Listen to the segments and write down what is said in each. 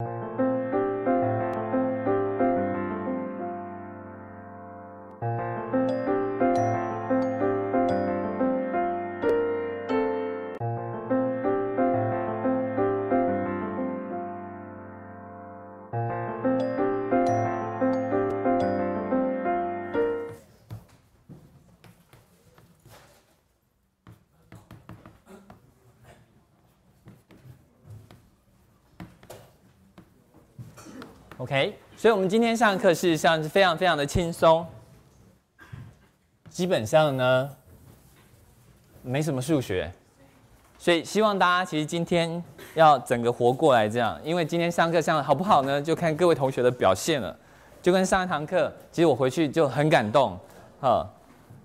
you uh, OK，所以我们今天上课事实上是非常非常的轻松，基本上呢，没什么数学，所以希望大家其实今天要整个活过来这样，因为今天上课上好不好呢？就看各位同学的表现了。就跟上一堂课，其实我回去就很感动，哈，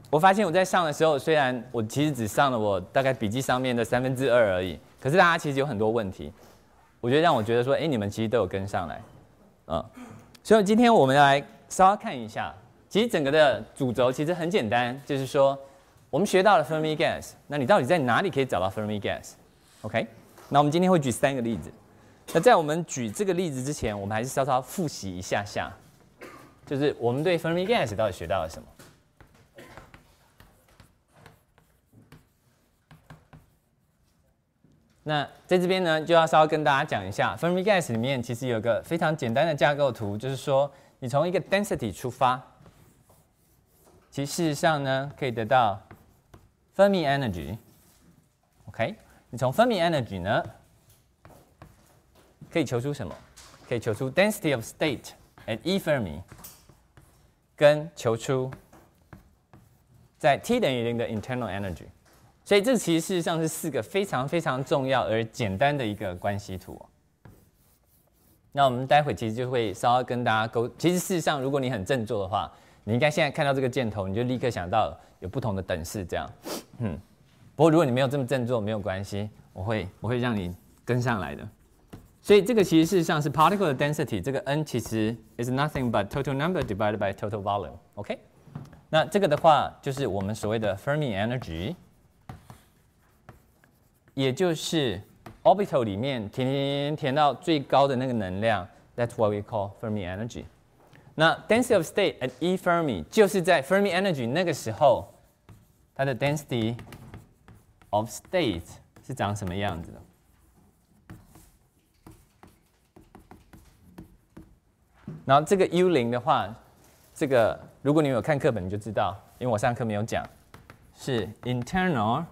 我发现我在上的时候，虽然我其实只上了我大概笔记上面的三分之二而已，可是大家其实有很多问题，我觉得让我觉得说，哎，你们其实都有跟上来。啊，所以今天我们来稍微看一下，其实整个的主轴其实很简单，就是说我们学到了 Fermi gas，那你到底在哪里可以找到 Fermi gas？OK，那我们今天会举三个例子。那在我们举这个例子之前，我们还是稍稍复习一下下，就是我们对 Fermi gas 到底学到了什么。那在这边呢，就要稍微跟大家讲一下，Fermi gas 里面其实有个非常简单的架构图，就是说你从一个 density 出发，其实事实上呢，可以得到 Fermi energy，OK？你从 Fermi energy 呢，可以求出什么？可以求出 density of state at E_Fermi，跟求出在 T 等于0的 internal energy。所以这其实事实上是四个非常非常重要而简单的一个关系图。那我们待会其实就会稍微跟大家沟，其实事实上，如果你很振作的话，你应该现在看到这个箭头，你就立刻想到有不同的等式这样。嗯，不过如果你没有这么振作，没有关系，我会我会让你跟上来的。所以这个其实事实上是 particle 的 density，这个 n 其实 is nothing but total number divided by total volume。OK，那这个的话就是我们所谓的 Fermi energy。也就是 orbital 里面填填填到最高的那个能量，that's what we call Fermi energy。那 density of state at E_Fermi 就是在 Fermi energy 那个时候，它的 density of state 是长什么样子的？然后这个 U 零的话，这个如果你有看课本你就知道，因为我上课没有讲，是 internal。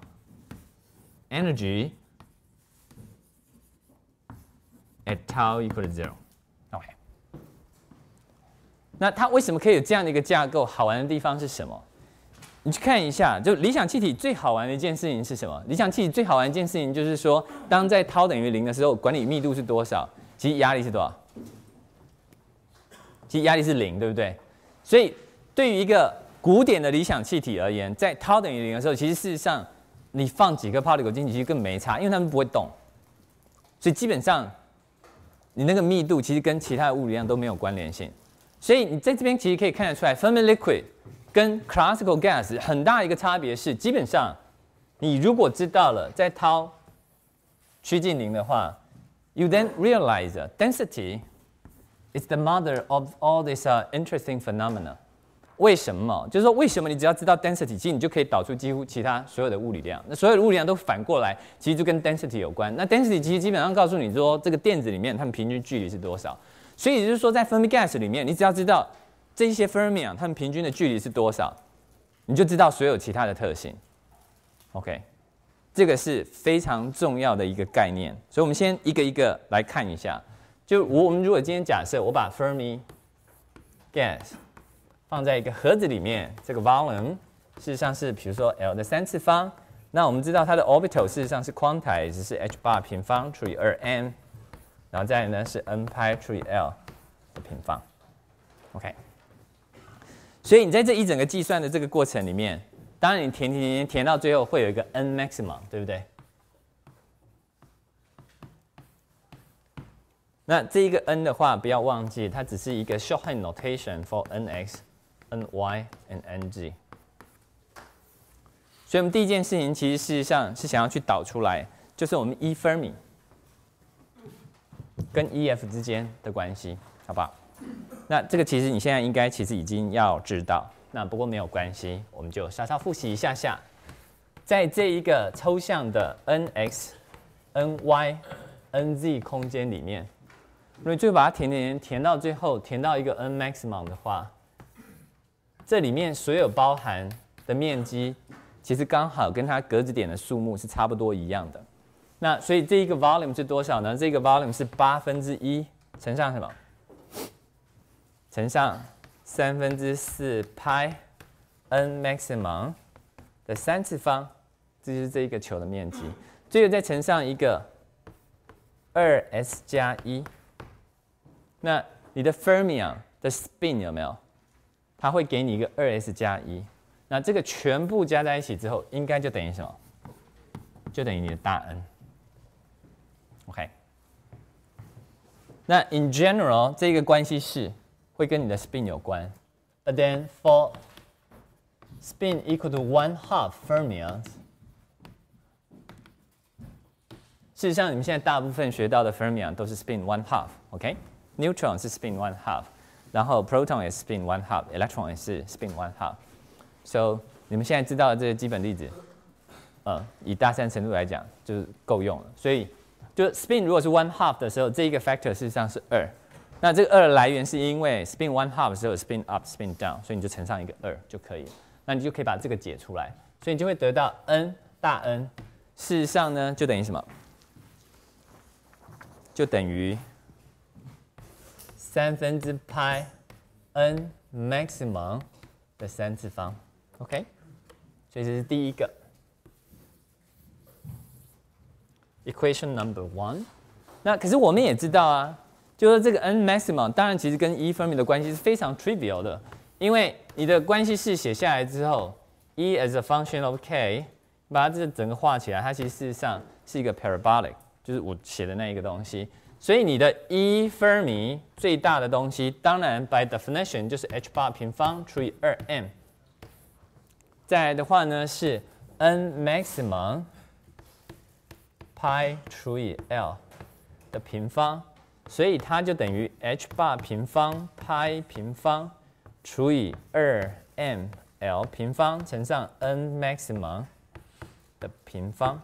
Energy at tau equal to zero。OK，那它为什么可以有这样的一个架构？好玩的地方是什么？你去看一下，就理想气体最好玩的一件事情是什么？理想气体最好玩一件事情就是说，当在 tau 等于零的时候，管理密度是多少？其实压力是多少？其实压力是零，对不对？所以对于一个古典的理想气体而言，在 tau 等于零的时候，其实事实上。你放几 i 泡的 e 进去，其实更没差，因为他们不会动，所以基本上你那个密度其实跟其他的物理量都没有关联性。所以你在这边其实可以看得出来 f e r m i liquid 跟 classical gas 很大一个差别是，基本上你如果知道了在掏曲 u 趋近零的话，you then realize density is the mother of all these uh interesting phenomena. 为什么？就是说，为什么你只要知道 density，其实你就可以导出几乎其他所有的物理量。那所有的物理量都反过来，其实就跟 density 有关。那 density 其实基本上告诉你说，这个电子里面它们平均距离是多少。所以也就是说，在 Fermi gas 里面，你只要知道这些 f e r m i 啊，它们平均的距离是多少，你就知道所有其他的特性。OK，这个是非常重要的一个概念。所以，我们先一个一个来看一下。就我，我们如果今天假设我把 Fermi gas 放在一个盒子里面，这个 volume 事实上是比如说 l 的三次方。那我们知道它的 orbital 事实上是 q u a n t i z e 是 h bar 平方除以二 m，然后再来呢是 n 派除以 l 的平方。OK，所以你在这一整个计算的这个过程里面，当然你填填填填到最后会有一个 n maximum，对不对？那这一个 n 的话，不要忘记它只是一个 shorthand notation for n x。N Y 和 N Z，所以我们第一件事情其实事实上是想要去导出来，就是我们 E Fermi 跟 E F 之间的关系，好不好？那这个其实你现在应该其实已经要知道，那不过没有关系，我们就稍稍复习一下下，在这一个抽象的 N X、N Y、N Z 空间里面，如果就把它填填填到最后，填到一个 N maximum 的话。这里面所有包含的面积，其实刚好跟它格子点的数目是差不多一样的。那所以这一个 volume 是多少呢？这个 volume 是八分之一乘上什么？乘上三分之四 pi n maximum 的三次方，这就是这一个球的面积。最后再乘上一个二 s 加一。那你的 fermion 的 spin 有没有？它会给你一个二 s 加一，那这个全部加在一起之后，应该就等于什么？就等于你的大 n。OK。那 in general 这个关系式会跟你的 spin 有关。a g e n for spin equal to one half fermions，事实上你们现在大部分学到的 fermions 都是 spin one half。OK，neutrons 是 spin one half。然后，proton 也是 spin one half，electron 也是 spin one half。所以，你们现在知道的这些基本粒子，呃，以大三程度来讲，就是够用了。所以，就 spin 如果是 one half 的时候，这一个 factor 事实上是二。那这个二来源是因为 spin one half 时候，spin up，spin down，所以你就乘上一个二就可以了。那你就可以把这个解出来，所以你就会得到 n 大 n，事实上呢，就等于什么？就等于。三分之派 n maximum 的三次方，OK，所以这是第一个 equation number one。那可是我们也知道啊，就说这个 n maximum，当然其实跟 e 分母的关系是非常 trivial 的，因为你的关系式写下来之后，e as a function of k，把它这整个画起来，它其实事实上是一个 parabolic，就是我写的那一个东西。所以你的一分米最大的东西，当然 by definition 就是 h 八平方除以二 m，来的话呢是 n maximum pi 除以 l 的平方，所以它就等于 h 八平方 pi 平方除以二 m l 平方乘上 n maximum 的平方。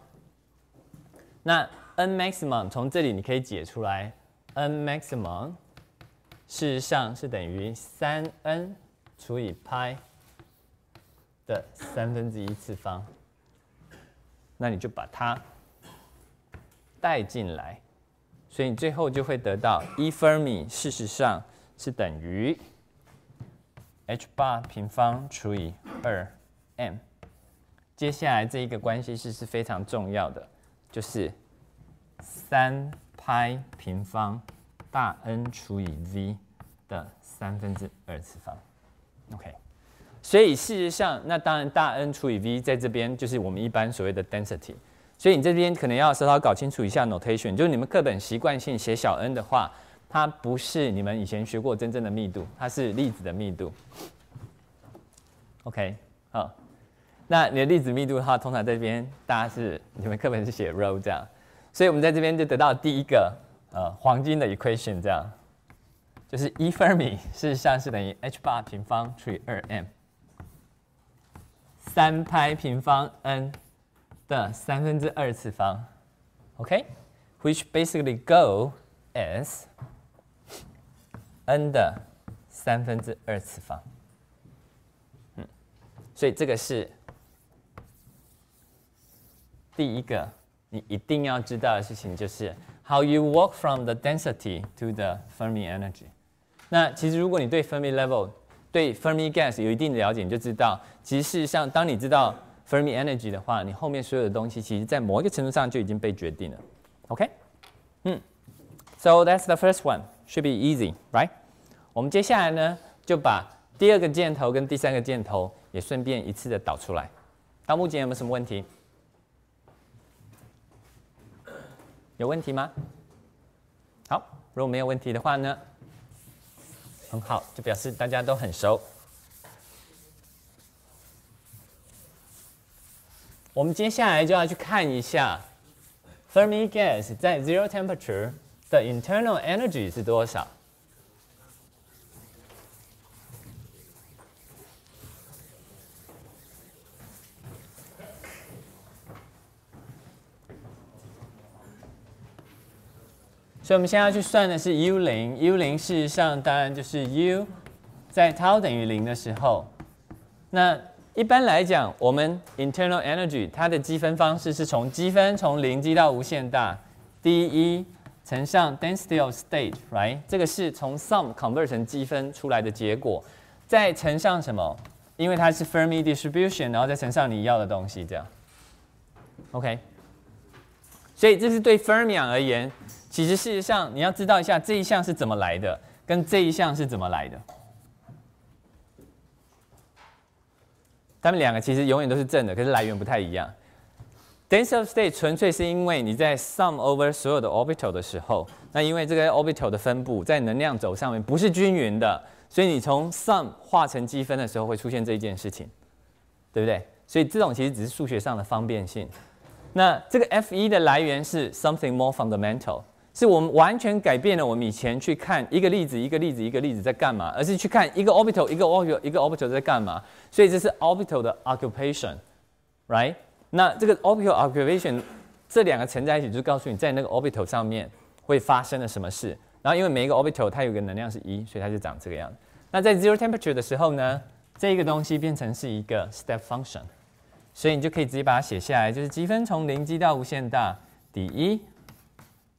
那 n maximum 从这里你可以解出来，n maximum 事实上是等于三 n 除以派的三分之一次方。那你就把它带进来，所以你最后就会得到一分米事实上是等于 h 八平方除以二 m。接下来这一个关系式是非常重要的，就是。三派平方大 N 除以 v 的三分之二次方，OK。所以事实上，那当然大 N 除以 v 在这边就是我们一般所谓的 density。所以你这边可能要稍稍搞清楚一下 notation，就是你们课本习惯性写小 n 的话，它不是你们以前学过真正的密度，它是粒子的密度。OK，好，那你的粒子密度的话，通常这边大家是你们课本是写 rho 这样。所以，我们在这边就得到第一个，呃，黄金的 equation，这样，就是一分尔米实上是等于 h 八平方除以二 m，三拍平方 n 的三分之二次方，OK，which basically go as n 的三分之二次方，嗯，所以这个是第一个。你一定要知道的事情就是 how you walk from the density to the Fermi energy。那其实如果你对 Fermi level 对 Fermi gas 有一定的了解，你就知道，其实事实上，当你知道 Fermi energy 的话，你后面所有的东西，其实在某一个程度上就已经被决定了。OK，嗯，So that's the first one. Should be easy, right? 我们接下来呢，就把第二个箭头跟第三个箭头也顺便一次的导出来。到目前有没有什么问题？有问题吗？好，如果没有问题的话呢，很好，就表示大家都很熟。我们接下来就要去看一下，Fermi gas 在 zero temperature 的 internal energy 是多少。所以我们现在要去算的是 U 零，U 零事实上当然就是 U 在 tau 等于零的时候。那一般来讲，我们 internal energy 它的积分方式是从积分从零积到无限大，dE 乘上 density of state，right？这个是从 sum convert 成积分出来的结果，再乘上什么？因为它是 Fermi distribution，然后再乘上你要的东西，这样。OK。所以这是对 Fermi 而言。其实事实上，你要知道一下这一项是怎么来的，跟这一项是怎么来的。他们两个其实永远都是正的，可是来源不太一样。Density of state 纯粹是因为你在 sum over 所有的 orbital 的时候，那因为这个 orbital 的分布在能量轴上面不是均匀的，所以你从 sum 化成积分的时候会出现这一件事情，对不对？所以这种其实只是数学上的方便性。那这个 f1 的来源是 something more fundamental。是我们完全改变了我们以前去看一个粒子一个粒子一个粒子在干嘛，而是去看一个 orbital 一个 orbital 一个 orbital 在干嘛。所以这是 orbital 的 occupation，right？那这个 orbital occupation 这两个乘在一起，就告诉你在那个 orbital 上面会发生了什么事。然后因为每一个 orbital 它有个能量是一，所以它就长这个样子。那在 zero temperature 的时候呢，这个东西变成是一个 step function，所以你就可以直接把它写下来，就是积分从零积到无限大，底一。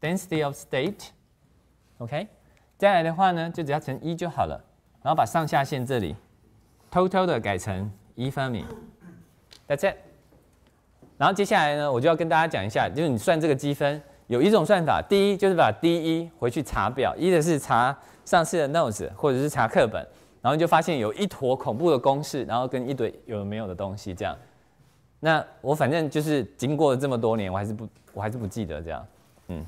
density of state，OK，再来的话呢，就只要乘一就好了，然后把上下限这里偷偷的改成一分米，That's it。然后接下来呢，我就要跟大家讲一下，就是你算这个积分，有一种算法，第一就是把 dE 回去查表，一的是查上次的 notes 或者是查课本，然后就发现有一坨恐怖的公式，然后跟一堆有没有的东西这样。那我反正就是经过了这么多年，我还是不，我还是不记得这样，嗯。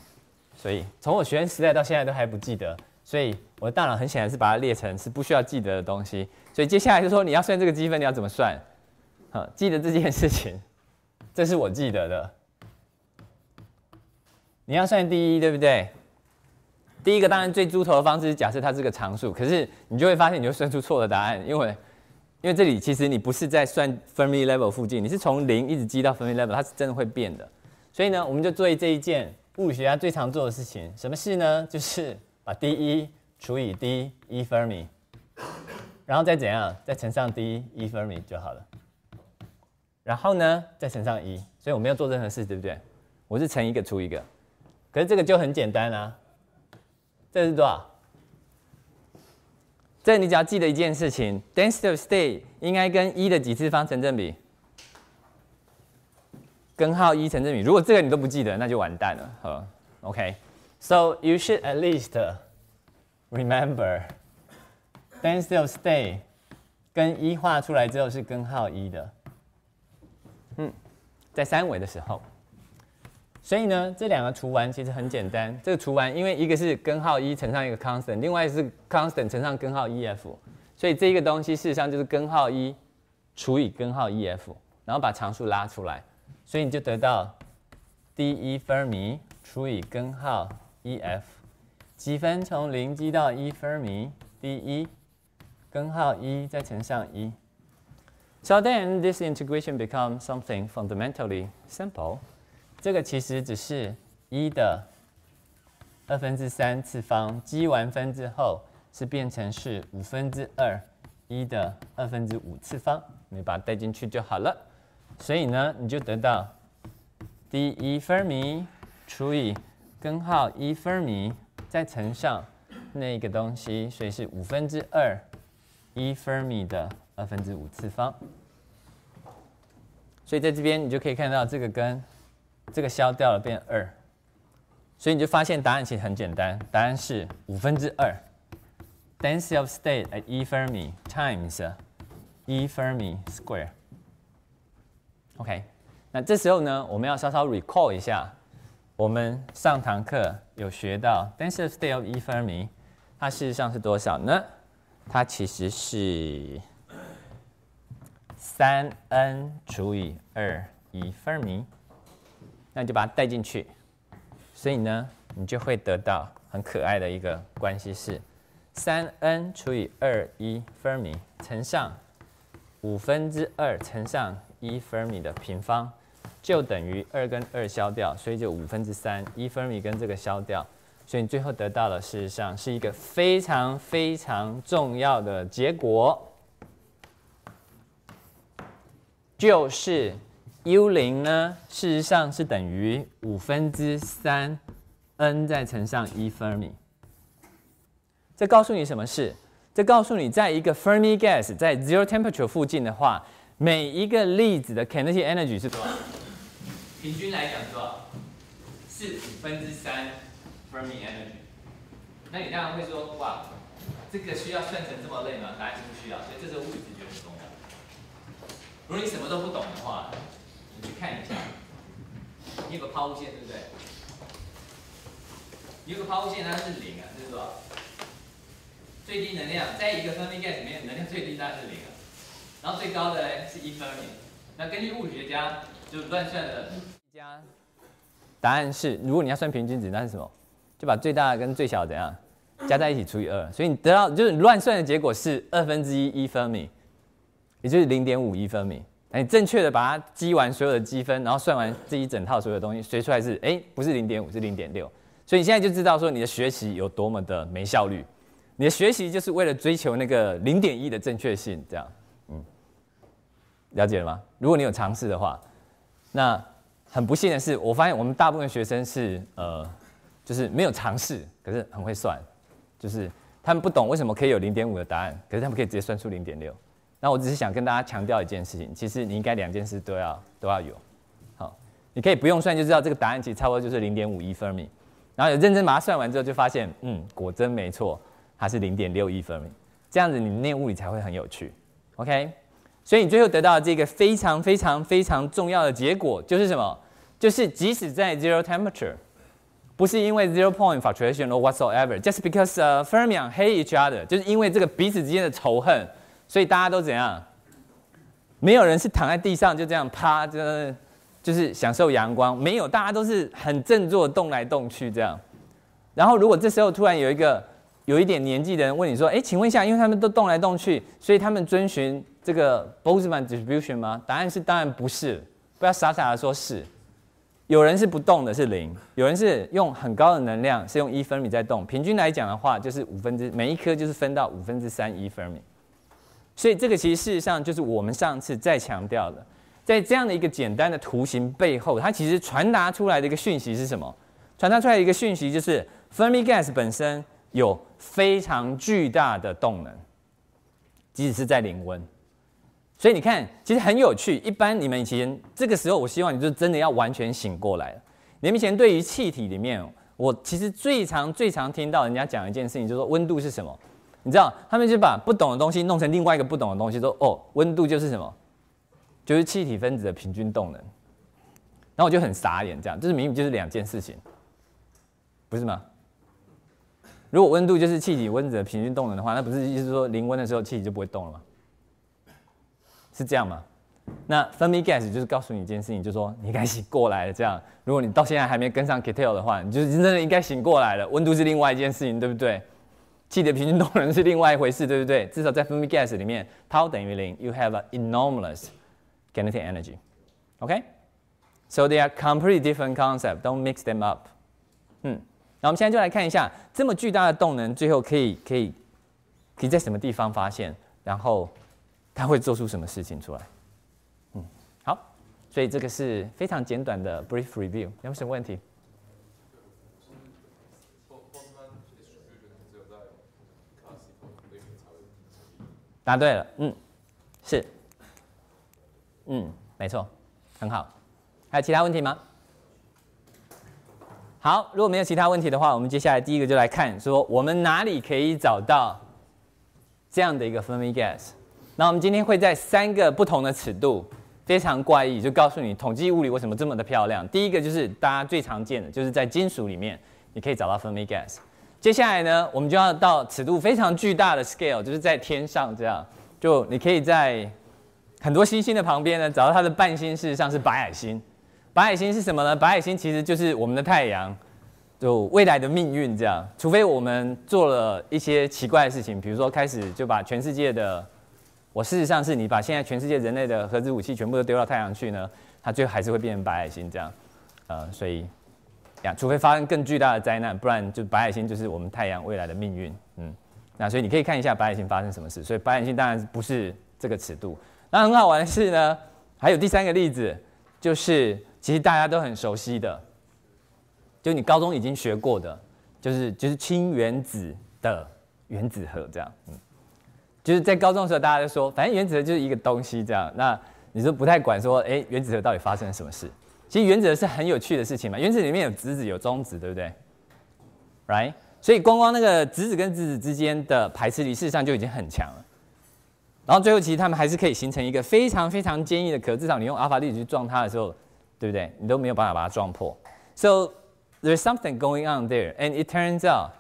所以从我学生时代到现在都还不记得，所以我的大脑很显然是把它列成是不需要记得的东西。所以接下来就说你要算这个积分，你要怎么算？好，记得这件事情，这是我记得的。你要算第一，对不对？第一个当然最猪头的方式是假设它是个常数，可是你就会发现你就算出错的答案，因为因为这里其实你不是在算 Fermi level 附近，你是从零一直积到 Fermi level，它是真的会变的。所以呢，我们就做这一件。物理学家最常做的事情，什么事呢？就是把 d 一除以 d 一分米，然后再怎样，再乘上 d 一分米就好了。然后呢，再乘上一，所以我没有做任何事，对不对？我是乘一个除一个，可是这个就很简单啊。这是多少？这你只要记得一件事情，density of state 应该跟一的几次方成正比。根号一乘这米，如果这个你都不记得，那就完蛋了。哈，OK，so you should at least remember d e n s t i l l stay 跟一画出来之后是根号一的。嗯，在三维的时候，所以呢这两个除完其实很简单。这个除完，因为一个是根号一乘上一个 constant，另外是 constant 乘上根号 e f，所以这一个东西事实上就是根号一除以根号 e f，然后把常数拉出来。所以你就得到 d 一分米除以根号 ef 积分从零积到一分米 d 一根号一再乘上一 so then this integration becomes something fundamentally simple 这个其实只是一的二分之三次方积完分之后是变成是五分之二一的二分之五次方你把它带进去就好了所以呢，你就得到 d e Fermi 除以根号 e Fermi，再乘上那个东西，所以是五分之二 e Fermi 的二分之五次方。所以在这边你就可以看到，这个根这个消掉了，变二。所以你就发现答案其实很简单，答案是五分之二 density of state at e Fermi times e Fermi square。OK，那这时候呢，我们要稍稍 recall 一下，我们上堂课有学到 density of Fermi，它事实上是多少呢？它其实是三 n 除以二一分米，那你就把它带进去，所以呢，你就会得到很可爱的一个关系式：三 n 除以二一分米乘上五分之二乘上。一分米的平方就等于二跟二消掉，所以就五分之三一分米跟这个消掉，所以你最后得到的事实上是一个非常非常重要的结果，就是 U 零呢，事实上是等于五分之三 n 再乘上一分米。这告诉你什么事？这告诉你，在一个 Fermi gas 在 zero temperature 附近的话。每一个粒子的 kinetic energy 是多少？平均来讲，多少？是五分之三 Fermi energy。那你当样会说，哇，这个需要算成这么累吗？大家不需要，所以这是物理直觉不要。的。如果你什么都不懂的话，你去看一下，你有个抛物线，对不对？你有个抛物线，它是零啊，就是说最低能量，在一个分 e r g a 里面，能量最低它是零。然后最高的呢是一分米。那根据物理学家就乱算的加，答案是：如果你要算平均值，那是什么？就把最大跟最小怎样加在一起除以二。所以你得到就是你乱算的结果是二分之一一分米，也就是零点五一分米。那你正确的把它积完所有的积分，然后算完这一整套所有的东西，随出来是哎不是零点五是零点六。所以你现在就知道说你的学习有多么的没效率，你的学习就是为了追求那个零点一的正确性这样。了解了吗？如果你有尝试的话，那很不幸的是，我发现我们大部分学生是呃，就是没有尝试，可是很会算，就是他们不懂为什么可以有零点五的答案，可是他们可以直接算出零点六。那我只是想跟大家强调一件事情，其实你应该两件事都要都要有。好，你可以不用算就知道这个答案，其实差不多就是零点五一分米，然后有认真把它算完之后，就发现嗯，果真没错，它是零点六一分米。这样子你念物理才会很有趣，OK？所以你最后得到这个非常非常非常重要的结果，就是什么？就是即使在 zero temperature，不是因为 zero point fluctuation or whatsoever，just because uh, fermion hate each other，就是因为这个彼此之间的仇恨，所以大家都怎样？没有人是躺在地上就这样趴，就是享受阳光。没有，大家都是很振作，动来动去这样。然后如果这时候突然有一个有一点年纪的人问你说：“哎，请问一下，因为他们都动来动去，所以他们遵循这个 b o s n s n distribution 吗？”答案是当然不是。不要傻傻的说是，有人是不动的，是零；有人是用很高的能量，是用一分米在动。平均来讲的话，就是五分之每一颗就是分到五分之三一分米。所以这个其实事实上就是我们上次再强调的，在这样的一个简单的图形背后，它其实传达出来的一个讯息是什么？传达出来一个讯息就是 fermi gas 本身。有非常巨大的动能，即使是在零温。所以你看，其实很有趣。一般你们以前这个时候，我希望你就真的要完全醒过来你们以前对于气体里面，我其实最常、最常听到人家讲一件事情，就是说温度是什么？你知道，他们就把不懂的东西弄成另外一个不懂的东西，说哦，温度就是什么？就是气体分子的平均动能。然后我就很傻眼，这样就是明明就是两件事情，不是吗？如果温度就是气体温子的平均动能的话，那不是意思说零温的时候气体就不会动了吗？是这样吗？那分 i gas 就是告诉你一件事情，就说你该醒过来了。这样，如果你到现在还没跟上 kettle 的话，你就是真的应该醒过来了。温度是另外一件事情，对不对？气体的平均动能是另外一回事，对不对？至少在分 i gas 里面它等于零，you have an enormous kinetic energy。OK，so they are completely different concept，don't mix them up。嗯。我们现在就来看一下，这么巨大的动能，最后可以可以可以在什么地方发现？然后它会做出什么事情出来？嗯，好，所以这个是非常简短的 brief review。有有什么问题？答对了，嗯，是，嗯，没错，很好。还有其他问题吗？好，如果没有其他问题的话，我们接下来第一个就来看说我们哪里可以找到这样的一个 Fermi gas。那我们今天会在三个不同的尺度，非常怪异，就告诉你统计物理为什么这么的漂亮。第一个就是大家最常见的，就是在金属里面你可以找到 Fermi gas。接下来呢，我们就要到尺度非常巨大的 scale，就是在天上这样，就你可以在很多星星的旁边呢找到它的半星，事实上是白矮星。白矮星是什么呢？白矮星其实就是我们的太阳，就未来的命运这样。除非我们做了一些奇怪的事情，比如说开始就把全世界的，我事实上是你把现在全世界人类的核子武器全部都丢到太阳去呢，它最后还是会变成白矮星这样。呃，所以呀，除非发生更巨大的灾难，不然就白矮星就是我们太阳未来的命运。嗯，那所以你可以看一下白矮星发生什么事。所以白矮星当然不是这个尺度。那很好玩的是呢，还有第三个例子就是。其实大家都很熟悉的，就你高中已经学过的，就是就是氢原子的原子核这样，嗯，就是在高中的时候大家就说，反正原子核就是一个东西这样，那你就不太管说，哎，原子核到底发生了什么事？其实原子核是很有趣的事情嘛，原子里面有质子有中子，对不对？Right，所以光光那个质子跟质子之间的排斥力事实上就已经很强了，然后最后其实他们还是可以形成一个非常非常坚硬的壳，至少你用阿法粒子去撞它的时候。对不对？你都没有办法把它撞破。So there's something going on there, and it turns out，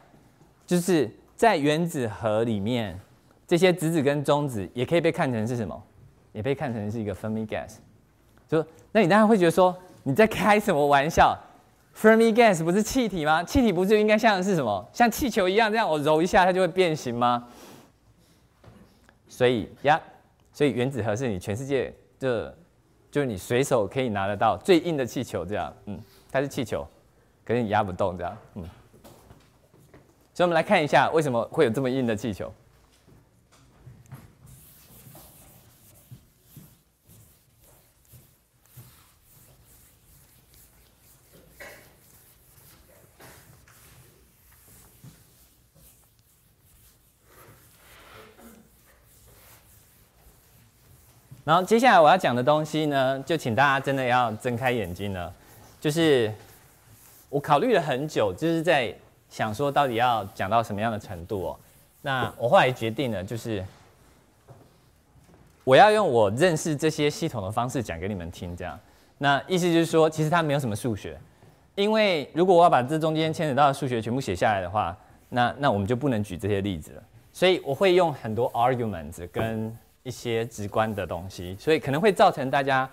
就是在原子核里面，这些质子跟中子也可以被看成是什么？也被看成是一个 Fermi gas。就，那你当然会觉得说，你在开什么玩笑？Fermi gas 不是气体吗？气体不就应该像是什么？像气球一样，这样我揉一下它就会变形吗？所以呀，所以原子核是你全世界的。就是你随手可以拿得到最硬的气球这样，嗯，它是气球，可是你压不动这样，嗯，所以我们来看一下为什么会有这么硬的气球。然后接下来我要讲的东西呢，就请大家真的要睁开眼睛了。就是我考虑了很久，就是在想说到底要讲到什么样的程度哦。那我后来决定了，就是我要用我认识这些系统的方式讲给你们听，这样。那意思就是说，其实它没有什么数学，因为如果我要把这中间牵扯到的数学全部写下来的话，那那我们就不能举这些例子了。所以我会用很多 arguments 跟。一些直观的东西，所以可能会造成大家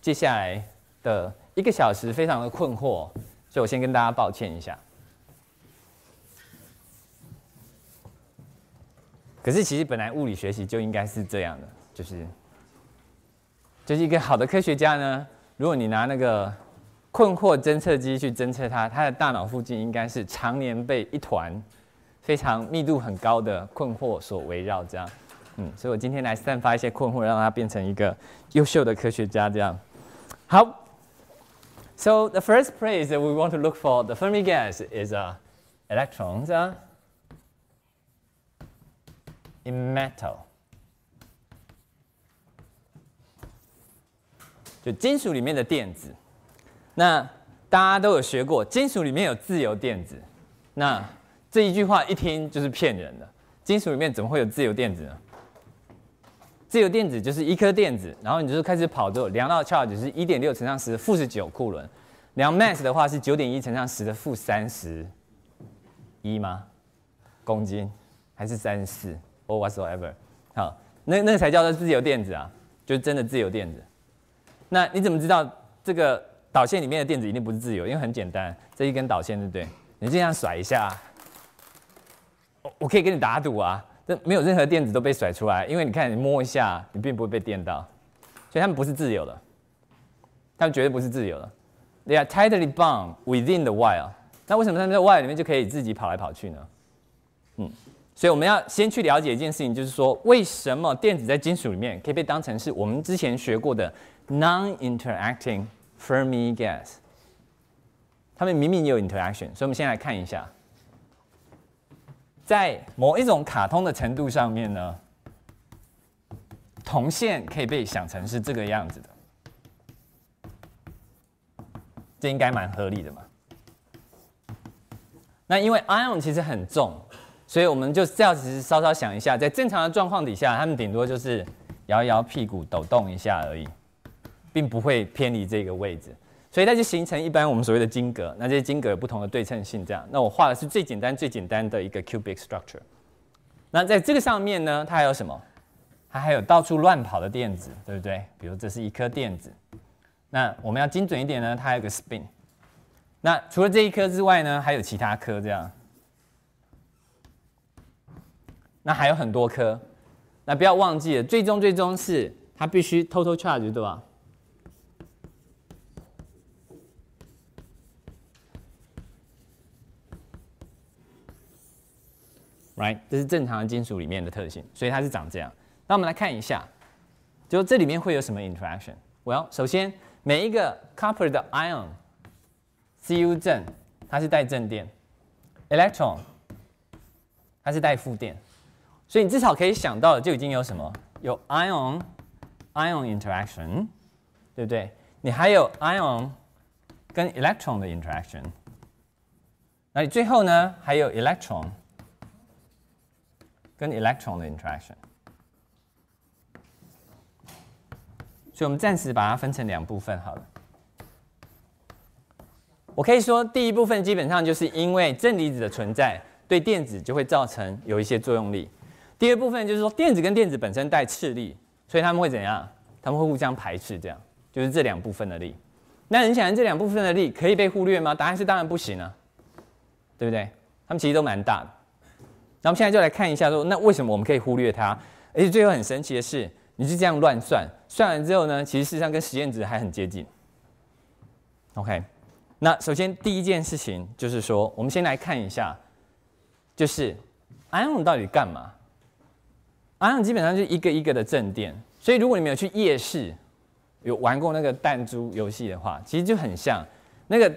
接下来的一个小时非常的困惑，所以我先跟大家抱歉一下。可是其实本来物理学习就应该是这样的，就是就是一个好的科学家呢，如果你拿那个困惑侦测机去侦测他，他的大脑附近应该是常年被一团非常密度很高的困惑所围绕，这样。嗯，所以我今天来散发一些困惑，让它变成一个优秀的科学家。这样好。So the first place that we want to look for the Fermi gas is a electrons 啊，in metal。就金属里面的电子。那大家都有学过，金属里面有自由电子。那这一句话一听就是骗人的，金属里面怎么会有自由电子呢？自由电子就是一颗电子，然后你就是开始跑之后，量到 charge 是一点六乘上十负十九库仑，量 mass 的话是九点一乘上十的负三十，一吗？公斤还是三十四？or what so ever？好，那那才叫做自由电子啊，就是真的自由电子。那你怎么知道这个导线里面的电子一定不是自由？因为很简单，这一根导线对不对？你这样甩一下，我我可以跟你打赌啊。这没有任何电子都被甩出来，因为你看，你摸一下，你并不会被电到，所以他们不是自由的，他们绝对不是自由的，They are t i g h t l y bound within the wire。那为什么他们在 wire 里面就可以自己跑来跑去呢？嗯，所以我们要先去了解一件事情，就是说，为什么电子在金属里面可以被当成是我们之前学过的 non-interacting Fermi gas？他们明明有 interaction，所以我们先来看一下。在某一种卡通的程度上面呢，铜线可以被想成是这个样子的，这应该蛮合理的嘛。那因为 ion 其实很重，所以我们就这样只是稍稍想一下，在正常的状况底下，他们顶多就是摇摇屁股、抖动一下而已，并不会偏离这个位置。所以它就形成一般我们所谓的晶格。那这些晶格有不同的对称性，这样。那我画的是最简单、最简单的一个 cubic structure。那在这个上面呢，它还有什么？它还有到处乱跑的电子，对不对？比如这是一颗电子。那我们要精准一点呢，它还有个 spin。那除了这一颗之外呢，还有其他颗这样。那还有很多颗。那不要忘记了，最终最终是它必须 total charge，对吧？Right，这是正常的金属里面的特性，所以它是长这样。那我们来看一下，就这里面会有什么 interaction？Well，首先每一个 copper 的 ion，Cu 正，它是带正电，electron 它是带负电，所以你至少可以想到就已经有什么有 ion ion interaction，对不对？你还有 ion 跟 electron 的 interaction。那你最后呢，还有 electron。跟 electron 的 interaction，所以我们暂时把它分成两部分好了。我可以说第一部分基本上就是因为正离子的存在，对电子就会造成有一些作用力；第二部分就是说电子跟电子本身带斥力，所以他们会怎样？他们会互相排斥，这样就是这两部分的力。那很显然这两部分的力可以被忽略吗？答案是当然不行啊，对不对？它们其实都蛮大的。那我们现在就来看一下，说那为什么我们可以忽略它？而且最后很神奇的是，你是这样乱算，算完之后呢，其实事实上跟实验值还很接近。OK，那首先第一件事情就是说，我们先来看一下，就是 Ion 到底干嘛？Ion 基本上就是一个一个的正电，所以如果你没有去夜市，有玩过那个弹珠游戏的话，其实就很像那个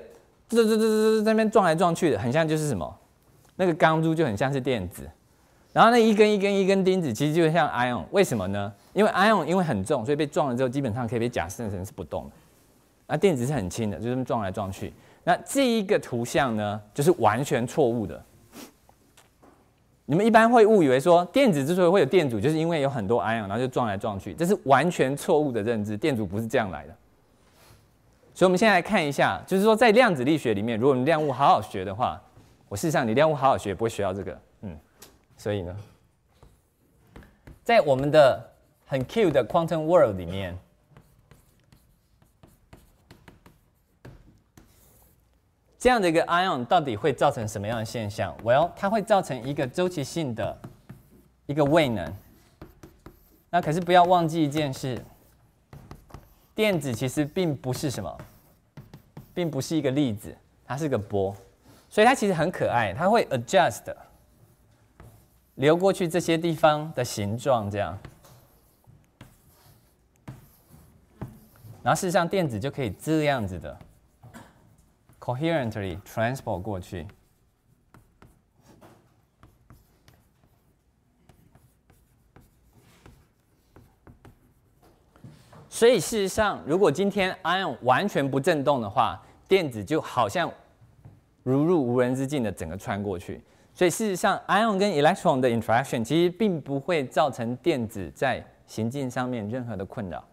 这这这这这那边撞来撞去的，很像就是什么？那个钢珠就很像是电子，然后那一根一根一根钉子其实就像 ion，为什么呢？因为 ion 因为很重，所以被撞了之后基本上可以被假设成是不动的，那电子是很轻的，就这么撞来撞去。那这一个图像呢，就是完全错误的。你们一般会误以为说电子之所以会有电阻，就是因为有很多 ion，然后就撞来撞去，这是完全错误的认知，电阻不是这样来的。所以我们现在来看一下，就是说在量子力学里面，如果你量物好好学的话。我事实上，你让我好好学，也不会学到这个。嗯，所以呢，在我们的很 cute 的 quantum world 里面，这样的一个 ion 到底会造成什么样的现象？Well，它会造成一个周期性的一个位能。那可是不要忘记一件事，电子其实并不是什么，并不是一个粒子，它是个波。所以它其实很可爱，它会 adjust 流过去这些地方的形状，这样。然后事实上，电子就可以这样子的 coherently transport 过去。所以事实上，如果今天 ion 完全不震动的话，电子就好像。如入无人之境的整个穿过去，所以事实上，ion 跟 electron 的 interaction 其实并不会造成电子在行进上面任何的困扰。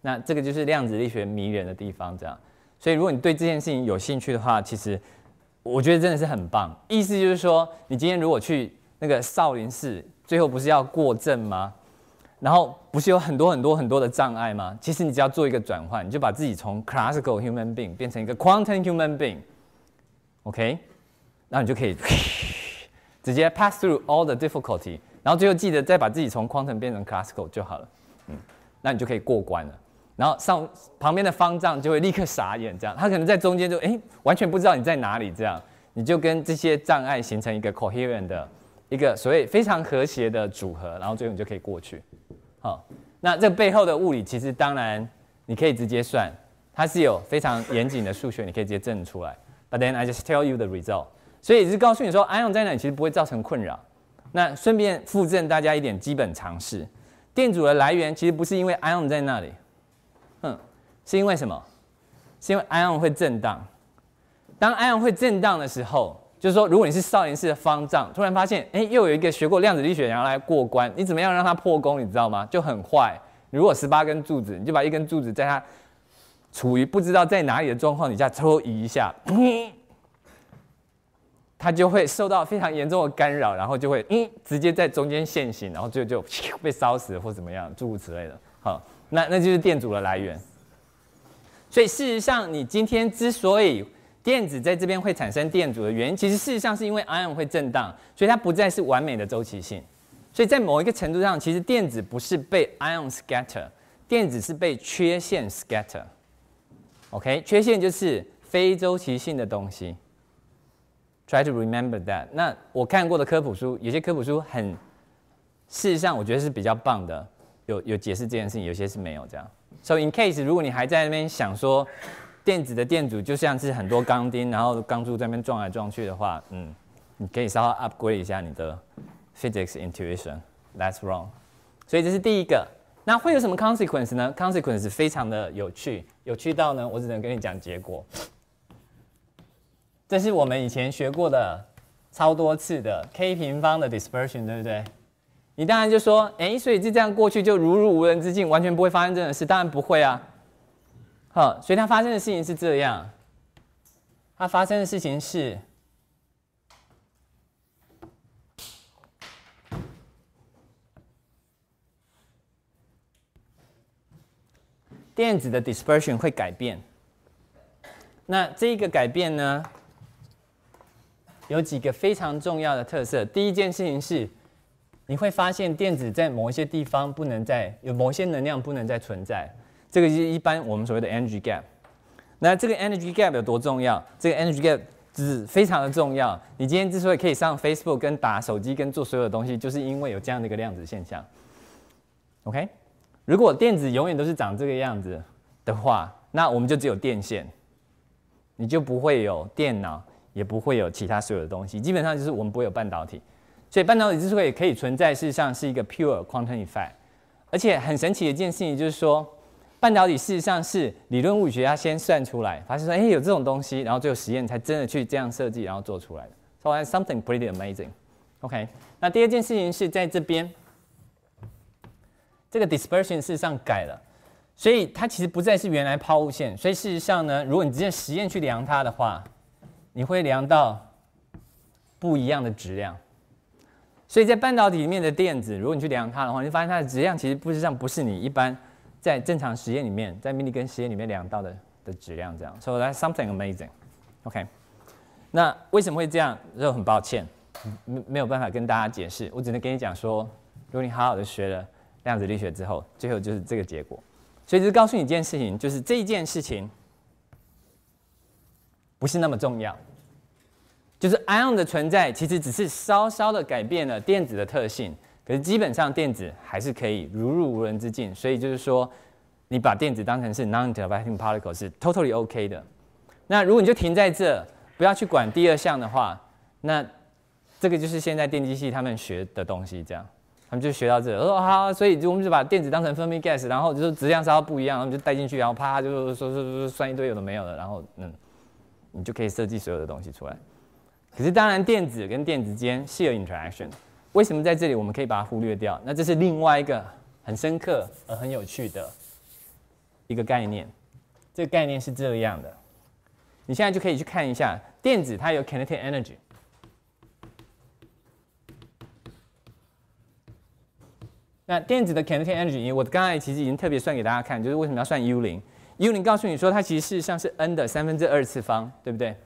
那这个就是量子力学迷人的地方，这样。所以如果你对这件事情有兴趣的话，其实我觉得真的是很棒。意思就是说，你今天如果去那个少林寺，最后不是要过阵吗？然后不是有很多很多很多的障碍吗？其实你只要做一个转换，你就把自己从 classical human being 变成一个 quantum human being。OK，然后你就可以 直接 pass through all the difficulty，然后最后记得再把自己从 quantum 变成 classical 就好了，嗯，那你就可以过关了。然后上旁边的方丈就会立刻傻眼，这样他可能在中间就哎完全不知道你在哪里，这样你就跟这些障碍形成一个 coherent 的一个所谓非常和谐的组合，然后最后你就可以过去。好，那这背后的物理其实当然你可以直接算，它是有非常严谨的数学，你可以直接证出来。But then I just tell you the result。所以就是告诉你说，I on 在哪里其实不会造成困扰。那顺便附赠大家一点基本常识：电阻的来源其实不是因为 I on 在那里，嗯，是因为什么？是因为 I on 会震荡。当 I on 会震荡的时候，就是说，如果你是少林寺的方丈，突然发现，哎，又有一个学过量子力学然后来过关，你怎么样让他破功？你知道吗？就很坏。如果十八根柱子，你就把一根柱子在他。处于不知道在哪里的状况底下，抽移一下，它就会受到非常严重的干扰，然后就会嗯，直接在中间现行，然后就就被烧死或怎么样，诸如此类的。好，那那就是电阻的来源。所以事实上，你今天之所以电子在这边会产生电阻的原因，其实事实上是因为 ion 会震荡，所以它不再是完美的周期性。所以在某一个程度上，其实电子不是被 ion scatter，电子是被缺陷 scatter。OK，缺陷就是非周期性的东西。Try to remember that。那我看过的科普书，有些科普书很，事实上我觉得是比较棒的，有有解释这件事情，有些是没有这样。So in case 如果你还在那边想说，电子的电阻就像是很多钢钉，然后钢珠在那边撞来撞去的话，嗯，你可以稍微 upgrade 一下你的 physics intuition。That's wrong。所以这是第一个。那会有什么 consequence 呢？consequence 非常的有趣，有趣到呢，我只能跟你讲结果。这是我们以前学过的超多次的 k 平方的 dispersion，对不对？你当然就说，哎，所以就这样过去就如入无人之境，完全不会发生这样的事，当然不会啊。好，所以它发生的事情是这样，它发生的事情是。电子的 dispersion 会改变，那这一个改变呢，有几个非常重要的特色。第一件事情是，你会发现电子在某一些地方不能再有某些能量不能再存在，这个是一般我们所谓的 energy gap。那这个 energy gap 有多重要？这个 energy gap 是非常的重要。你今天之所以可以上 Facebook、跟打手机、跟做所有的东西，就是因为有这样的一个量子现象。OK。如果电子永远都是长这个样子的话，那我们就只有电线，你就不会有电脑，也不会有其他所有的东西。基本上就是我们不会有半导体，所以半导体之所以可以存在，事实上是一个 pure quantum effect。而且很神奇的一件事情就是说，半导体事实上是理论物理学家先算出来，发现说哎有这种东西，然后最后实验才真的去这样设计，然后做出来的。have something pretty amazing。OK，那第二件事情是在这边。这个 dispersion 事实上改了，所以它其实不再是原来抛物线。所以事实上呢，如果你直接实验去量它的话，你会量到不一样的质量。所以在半导体里面的电子，如果你去量它的话，你就发现它的质量其实不实上不是你一般在正常实验里面，在 mini 跟实验里面量到的的质量这样。So that's something amazing，OK？那为什么会这样？就很抱歉，没没有办法跟大家解释。我只能跟你讲说，如果你好好的学了。量子力学之后，最后就是这个结果。所以就告诉你一件事情，就是这一件事情不是那么重要。就是 ion 的存在，其实只是稍稍的改变了电子的特性，可是基本上电子还是可以如入无人之境。所以就是说，你把电子当成是 non r e t i v i s t i g particle 是 totally OK 的。那如果你就停在这，不要去管第二项的话，那这个就是现在电机系他们学的东西这样。他们就学到这，我说好，所以我们就把电子当成分泌 gas，然后就是质量稍微不一样，然后就带进去，然后啪，就是说说说算一堆有的没有的，然后嗯，你就可以设计所有的东西出来。可是当然，电子跟电子间 share interaction，为什么在这里我们可以把它忽略掉？那这是另外一个很深刻而很有趣的一个概念。这个概念是这样的，你现在就可以去看一下，电子它有 kinetic energy。那电子的 kinetic energy，我刚才其实已经特别算给大家看，就是为什么要算 U 零？U 零告诉你说，它其实事实上是 n 的三分之二次方，对不对？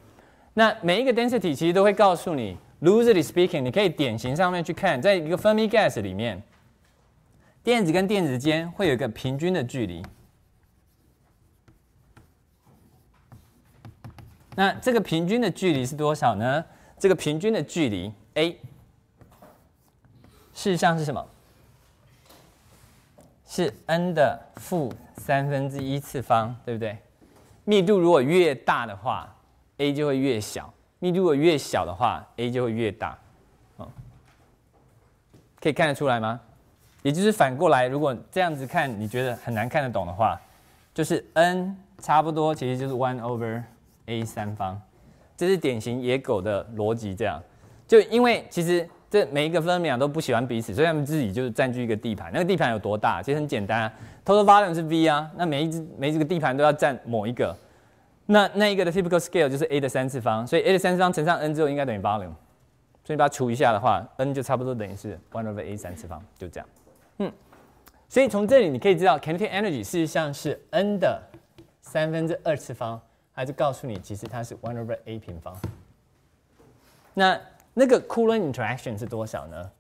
那每一个 density 其实都会告诉你，loosely speaking，你可以典型上面去看，在一个 Fermi gas 里面，电子跟电子间会有一个平均的距离。那这个平均的距离是多少呢？这个平均的距离 a，事实上是什么？是 n 的负三分之一次方，对不对？密度如果越大的话，a 就会越小；密度如果越小的话，a 就会越大。哦，可以看得出来吗？也就是反过来，如果这样子看，你觉得很难看得懂的话，就是 n 差不多其实就是 one over a 三方，这是典型野狗的逻辑。这样，就因为其实。这每一个分秒都不喜欢彼此，所以他们自己就是占据一个地盘。那个地盘有多大？其实很简单啊，total volume 是 V 啊。那每一只每一个地盘都要占某一个，那那一个的 typical scale 就是 a 的三次方。所以 a 的三次方乘上 n 之后应该等于 volume，所以把它除一下的话，n 就差不多等于是 one over a 三次方，就这样。嗯，所以从这里你可以知道，kinetic energy 事实上是 n 的三分之二次方，还是告诉你其实它是 one over a 平方。那。那个 Coulomb interaction 是多少呢？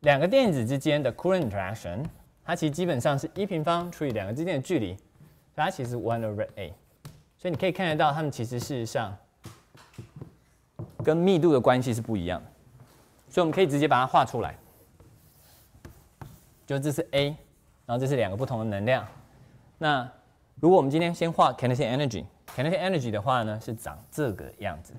两个电子之间的 Coulomb interaction，它其实基本上是一平方除以两个之间的距离，它其实 one over a，所以你可以看得到，它们其实事实上跟密度的关系是不一样的。所以我们可以直接把它画出来，就这是 a，然后这是两个不同的能量。那如果我们今天先画 kinetic energy，kinetic energy 的话呢，是长这个样子。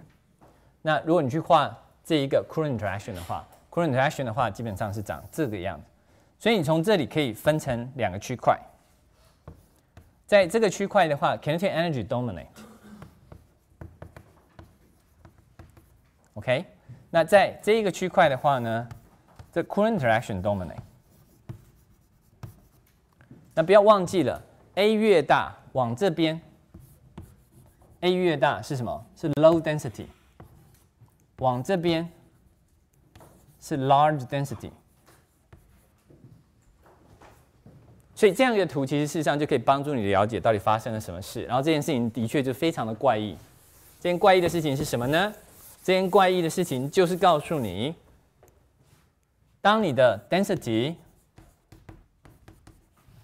那如果你去画这一个 c o u r o m interaction 的话 c o u r o m interaction 的话，基本上是长这个样子。所以你从这里可以分成两个区块。在这个区块的话，Kinetic energy dominate。OK，那在这一个区块的话呢这 c o u r o m interaction dominate。那不要忘记了，A 越大往这边，A 越大是什么？是 low density。往这边是 large density，所以这样一个图其实事实上就可以帮助你了解到底发生了什么事。然后这件事情的确就非常的怪异。这件怪异的事情是什么呢？这件怪异的事情就是告诉你，当你的 density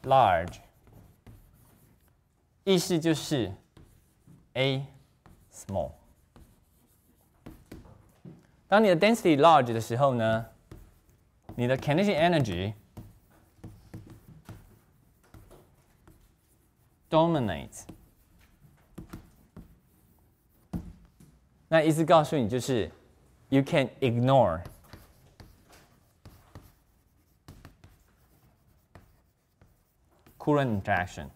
large，意思就是 a small。当你的 density large 的时候呢，你的 kinetic energy dominates。那意思告诉你就是 you can ignore。Coulomb interaction.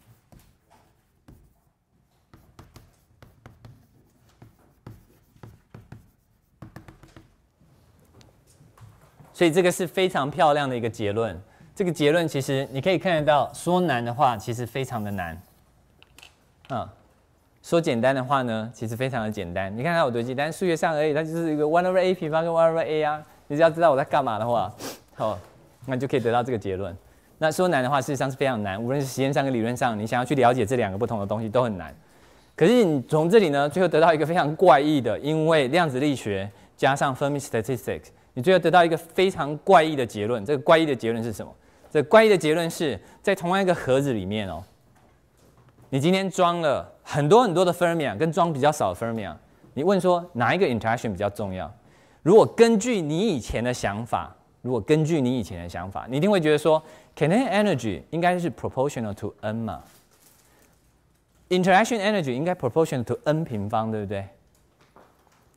所以这个是非常漂亮的一个结论。这个结论其实你可以看得到，说难的话其实非常的难，嗯，说简单的话呢，其实非常的简单。你看看我多简单，数学上而已，它就是一个 one over a 平方跟 one over a 啊，你只要知道我在干嘛的话，好，那就可以得到这个结论。那说难的话，事实上是非常难，无论是实验上跟理论上，你想要去了解这两个不同的东西都很难。可是你从这里呢，最后得到一个非常怪异的，因为量子力学加上分 i statistics。你最后得到一个非常怪异的结论。这个怪异的结论是什么？这怪异的结论是在同样一个盒子里面哦。你今天装了很多很多的 fermion，跟装比较少的 fermion，你问说哪一个 interaction 比较重要？如果根据你以前的想法，如果根据你以前的想法，你一定会觉得说，kinetic energy 应该是 proportional to n 嘛，interaction energy 应该 proportional to n 平方，对不对？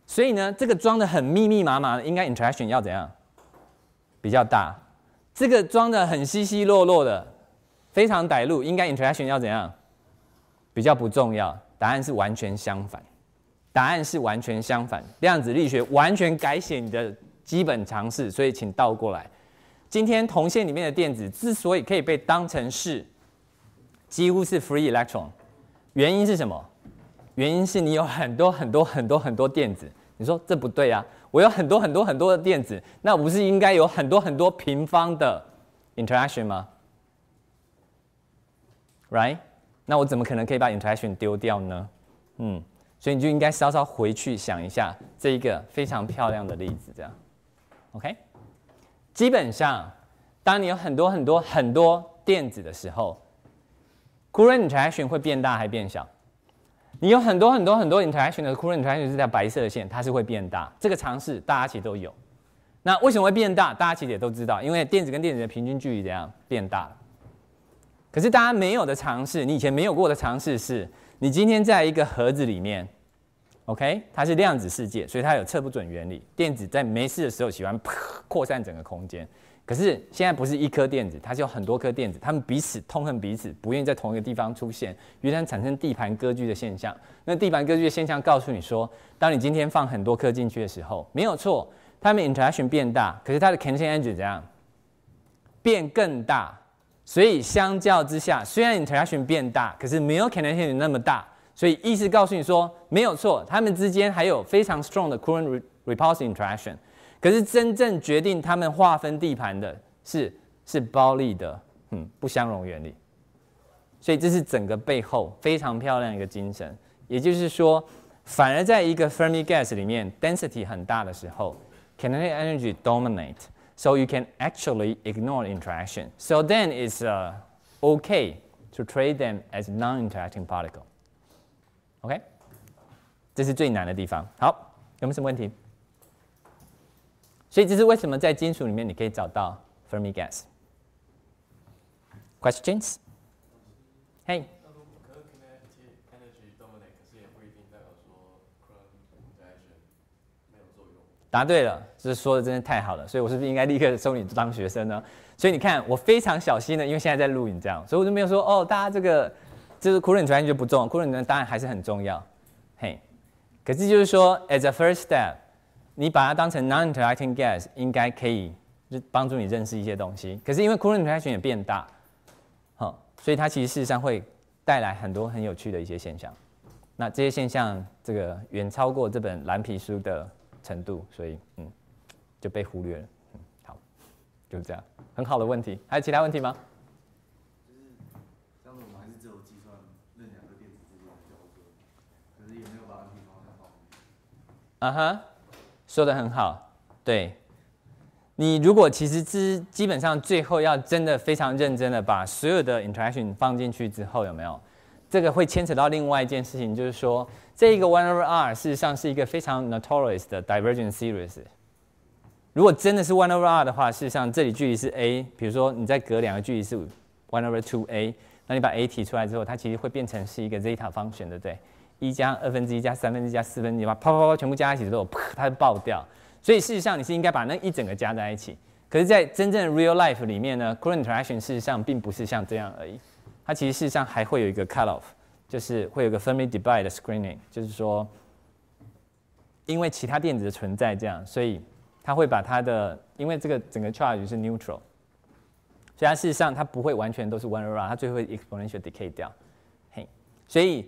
所以呢，这个装的很密密麻麻的，应该 interaction 要怎样？比较大。这个装的很稀稀落落的，非常歹路，应该 interaction 要怎样？比较不重要。答案是完全相反。答案是完全相反。量子力学完全改写你的基本常识，所以请倒过来。今天铜线里面的电子之所以可以被当成是，几乎是 free electron，原因是什么？原因是你有很多很多很多很多电子，你说这不对呀？我有很多很多很多的电子，那不是应该有很多很多平方的 interaction 吗？Right？那我怎么可能可以把 interaction 丢掉呢？嗯，所以你就应该稍稍回去想一下这一个非常漂亮的例子，这样，OK？基本上，当你有很多很多很多电子的时候，c o r r o n t interaction 会变大还变小？你有很多很多很多，interaction 的 cool interaction 是条白色的线，它是会变大。这个尝试大家其实都有。那为什么会变大？大家其实也都知道，因为电子跟电子的平均距离怎样变大了。可是大家没有的尝试，你以前没有过的尝试，是你今天在一个盒子里面，OK，它是量子世界，所以它有测不准原理，电子在没事的时候喜欢扩散整个空间。可是现在不是一颗电子，它是有很多颗电子，他们彼此痛恨彼此，不愿意在同一个地方出现，于是产生地盘割据的现象。那地盘割据的现象告诉你说，当你今天放很多颗进去的时候，没有错，它们 interaction 变大，可是它的 c o u i o m energy 怎样变更大？所以相较之下，虽然 interaction 变大，可是没有 c o n l o e n e g y 那么大。所以意思告诉你说，没有错，它们之间还有非常 strong 的 c u r r e n t repulsive interaction。可是真正决定他们划分地盘的是是包利的，嗯，不相容原理。所以这是整个背后非常漂亮一个精神。也就是说，反而在一个 Fermi gas 里面，density 很大的时候，kinetic energy dominate，so you can actually ignore interaction，so then it's okay to t r a d e them as non-interacting particle。OK，这是最难的地方。好，有没有什么问题？所以这是为什么在金属里面你可以找到 Fermi gas。Questions？嘿。答对了，这是说的真的太好了，所以我是不是应该立刻收你当学生呢？所以你看我非常小心的，因为现在在录影这样，所以我就没有说哦，大家这个就是 c o o l n t 传就不重，Coolant 当然还是很重要。嘿，可是就是说，as a first step。你把它当成 non- interacting gas，应该可以就帮助你认识一些东西。可是因为 current interaction 也变大，好，所以它其实事实上会带来很多很有趣的一些现象。那这些现象这个远超过这本蓝皮书的程度，所以嗯就被忽略了。好，就是这样，很好的问题。还有其他问题吗？就是这样子，我们还是只有计算那两个电子之间的交割，可是也没有把问题方向好。啊哈。说的很好，对。你如果其实基基本上最后要真的非常认真的把所有的 interaction 放进去之后，有没有？这个会牵扯到另外一件事情，就是说这一个 one over r 事实上是一个非常 notorious 的 divergent series。如果真的是 one over r 的话，事实上这里距离是 a，比如说你在隔两个距离是 one over two a，那你把 a 提出来之后，它其实会变成是一个 zeta 方选的对。一加二分之一加三分之一加四分之一，把啪啪啪啪全部加在一起之后，砰，它就爆掉。所以事实上，你是应该把那一整个加在一起。可是，在真正的 real life 里面呢，current interaction 事实上并不是像这样而已。它其实事实上还会有一个 cut off，就是会有个 Fermi divide screening，就是说，因为其他电子的存在这样，所以它会把它的，因为这个整个 charge 是 neutral，所以它事实上它不会完全都是 one around，它最后 exponential decay 掉。嘿，所以。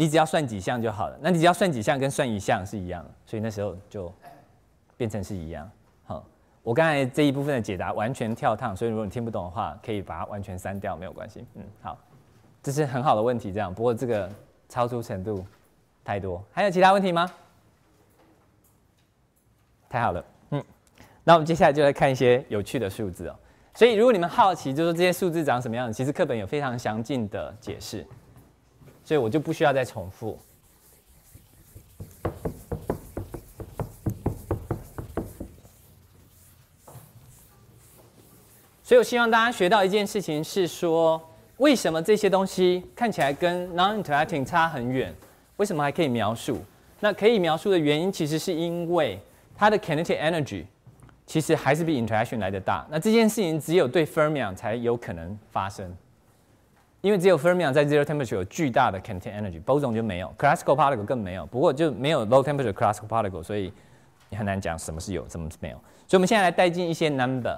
你只要算几项就好了。那你只要算几项，跟算一项是一样的，所以那时候就变成是一样。好，我刚才这一部分的解答完全跳烫，所以如果你听不懂的话，可以把它完全删掉，没有关系。嗯，好，这是很好的问题，这样。不过这个超出程度太多，还有其他问题吗？太好了，嗯。那我们接下来就来看一些有趣的数字哦。所以如果你们好奇，就说这些数字长什么样子，其实课本有非常详尽的解释。所以我就不需要再重复。所以我希望大家学到一件事情是说，为什么这些东西看起来跟 non-interacting 差很远，为什么还可以描述？那可以描述的原因，其实是因为它的 kinetic energy 其实还是比 interaction 来的大。那这件事情只有对 fermion 才有可能发生。因为只有 fermi 在 zero temperature 有巨大的 c o n t a i n energy，b o o 就没有，classical particle 更没有。不过就没有 low temperature classical particle，所以你很难讲什么是有，什么是没有。所以我们现在来带进一些 number。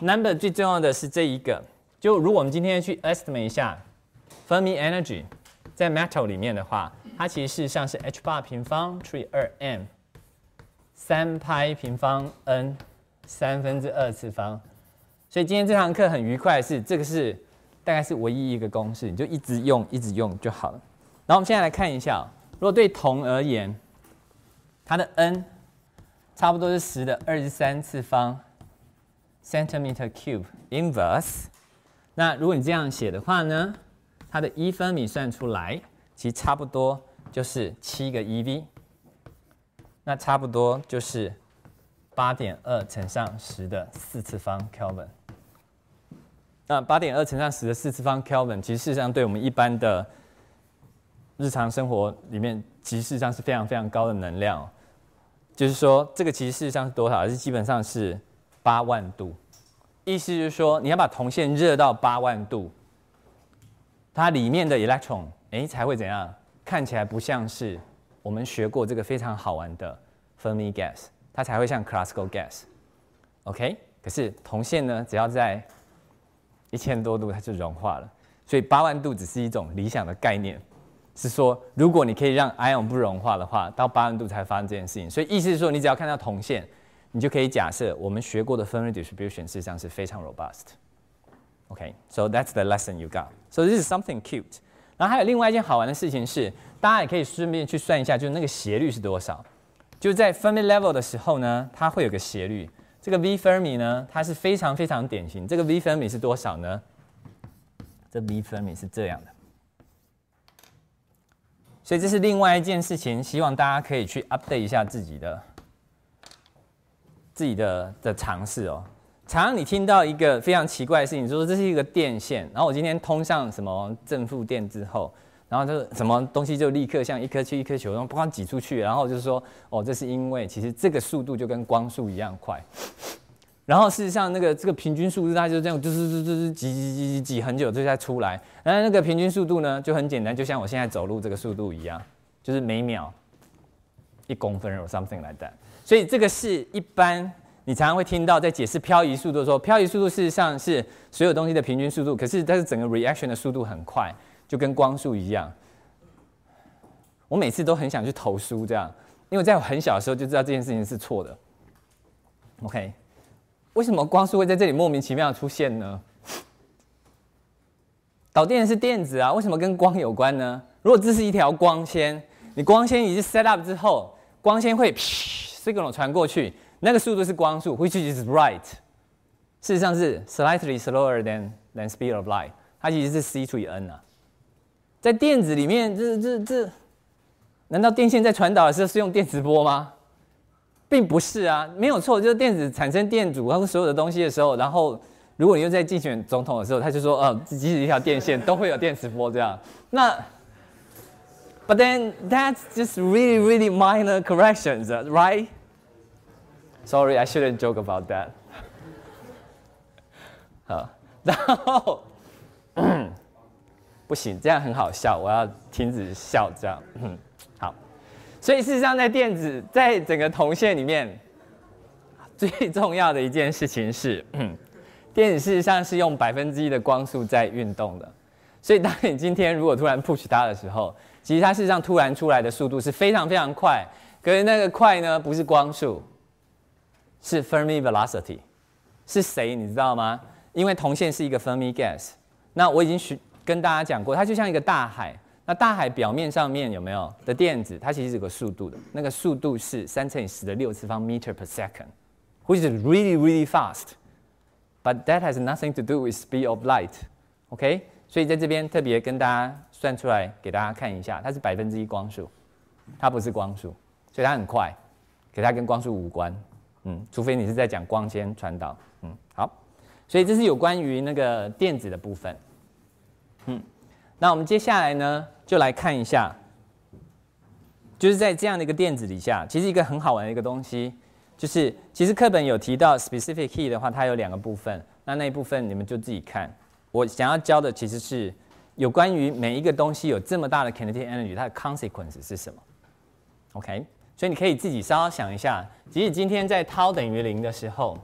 number 最重要的是这一个，就如果我们今天去 estimate 一下 fermi energy，在 metal 里面的话，它其实是像是 h 八平方除以二 m 三 p 平方 n 三分之二次方。所以今天这堂课很愉快是，这个是大概是唯一一个公式，你就一直用一直用就好了。然后我们现在来看一下，如果对铜而言，它的 n 差不多是十的二十三次方 centimeter cube inverse。那如果你这样写的话呢，它的一分米算出来，其实差不多就是七个 eV。那差不多就是八点二乘上十的四次方 Kelvin。那八点二乘上十的四次方 Kelvin，其实事实上对我们一般的日常生活里面，其实事实上是非常非常高的能量。就是说，这个其实事实上是多少？是基本上是八万度。意思就是说，你要把铜线热到八万度，它里面的 electron 哎才会怎样？看起来不像是我们学过这个非常好玩的 Fermi gas，它才会像 Classical gas，OK？可是铜线呢，只要在一千多度它就融化了，所以八万度只是一种理想的概念，是说如果你可以让 ION 不融化的话，到八万度才发生这件事情。所以意思是说，你只要看到铜线，你就可以假设我们学过的分位 distribution 事实上是非常 robust。OK，so that's the lesson you got。so this i something s cute。然后还有另外一件好玩的事情是，大家也可以顺便去算一下，就是那个斜率是多少。就是在分位 level 的时候呢，它会有个斜率。这个 V Fermi 呢，它是非常非常典型。这个 V Fermi 是多少呢？这 V Fermi 是这样的，所以这是另外一件事情，希望大家可以去 update 一下自己的、自己的的尝试哦。常你听到一个非常奇怪的事情，就说这是一个电线，然后我今天通上什么正负电之后。然后就是什么东西就立刻像一颗球一颗球，然后不光挤出去，然后就是说哦，这是因为其实这个速度就跟光速一样快。然后事实上那个这个平均速度它就这样，滋滋滋滋滋，挤挤挤挤挤很久，就在出来。那那个平均速度呢，就很简单，就像我现在走路这个速度一样，就是每秒一公分或 something 来的。所以这个是一般你常常会听到在解释漂移速度的时候，漂移速度事实上是所有东西的平均速度，可是但是整个 reaction 的速度很快。就跟光速一样，我每次都很想去投书，这样，因为在我很小的时候就知道这件事情是错的。OK，为什么光速会在这里莫名其妙的出现呢？导电是电子啊，为什么跟光有关呢？如果这是一条光纤，你光纤已经 set up 之后，光纤会这个传过去，那个速度是光速，回去就是 bright。事实上是 slightly slower than than speed of light，它其实是 c 除以 n 啊。在电子里面，这这这，难道电线在传导的时候是用电磁波吗？并不是啊，没有错，就是电子产生电阻和所有的东西的时候，然后如果你又在竞选总统的时候，他就说，呃，即使一条电线都会有电磁波这样。那，But then that's just really really minor corrections, right? Sorry, I shouldn't joke about that。好，然后。不行，这样很好笑，我要停止笑。这样，好。所以事实上，在电子在整个铜线里面，最重要的一件事情是，电子事实上是用百分之一的光速在运动的。所以当你今天如果突然 push 它的时候，其实它事实上突然出来的速度是非常非常快。可是那个快呢，不是光速，是 Fermi velocity。是谁你知道吗？因为铜线是一个 Fermi gas。那我已经许。跟大家讲过，它就像一个大海。那大海表面上面有没有的电子？它其实有个速度的，那个速度是三乘以十的六次方米每秒，which is really really fast，but that has nothing to do with speed of light。OK，所以在这边特别跟大家算出来给大家看一下，它是百分之一光速，它不是光速，所以它很快，可它跟光速无关。嗯，除非你是在讲光纤传导。嗯，好，所以这是有关于那个电子的部分。嗯，那我们接下来呢，就来看一下，就是在这样的一个垫子底下，其实一个很好玩的一个东西，就是其实课本有提到 specific key 的话，它有两个部分，那那一部分你们就自己看。我想要教的其实是有关于每一个东西有这么大的 kinetic energy，它的 consequence 是什么？OK？所以你可以自己稍稍想一下，即使今天在涛等于零的时候。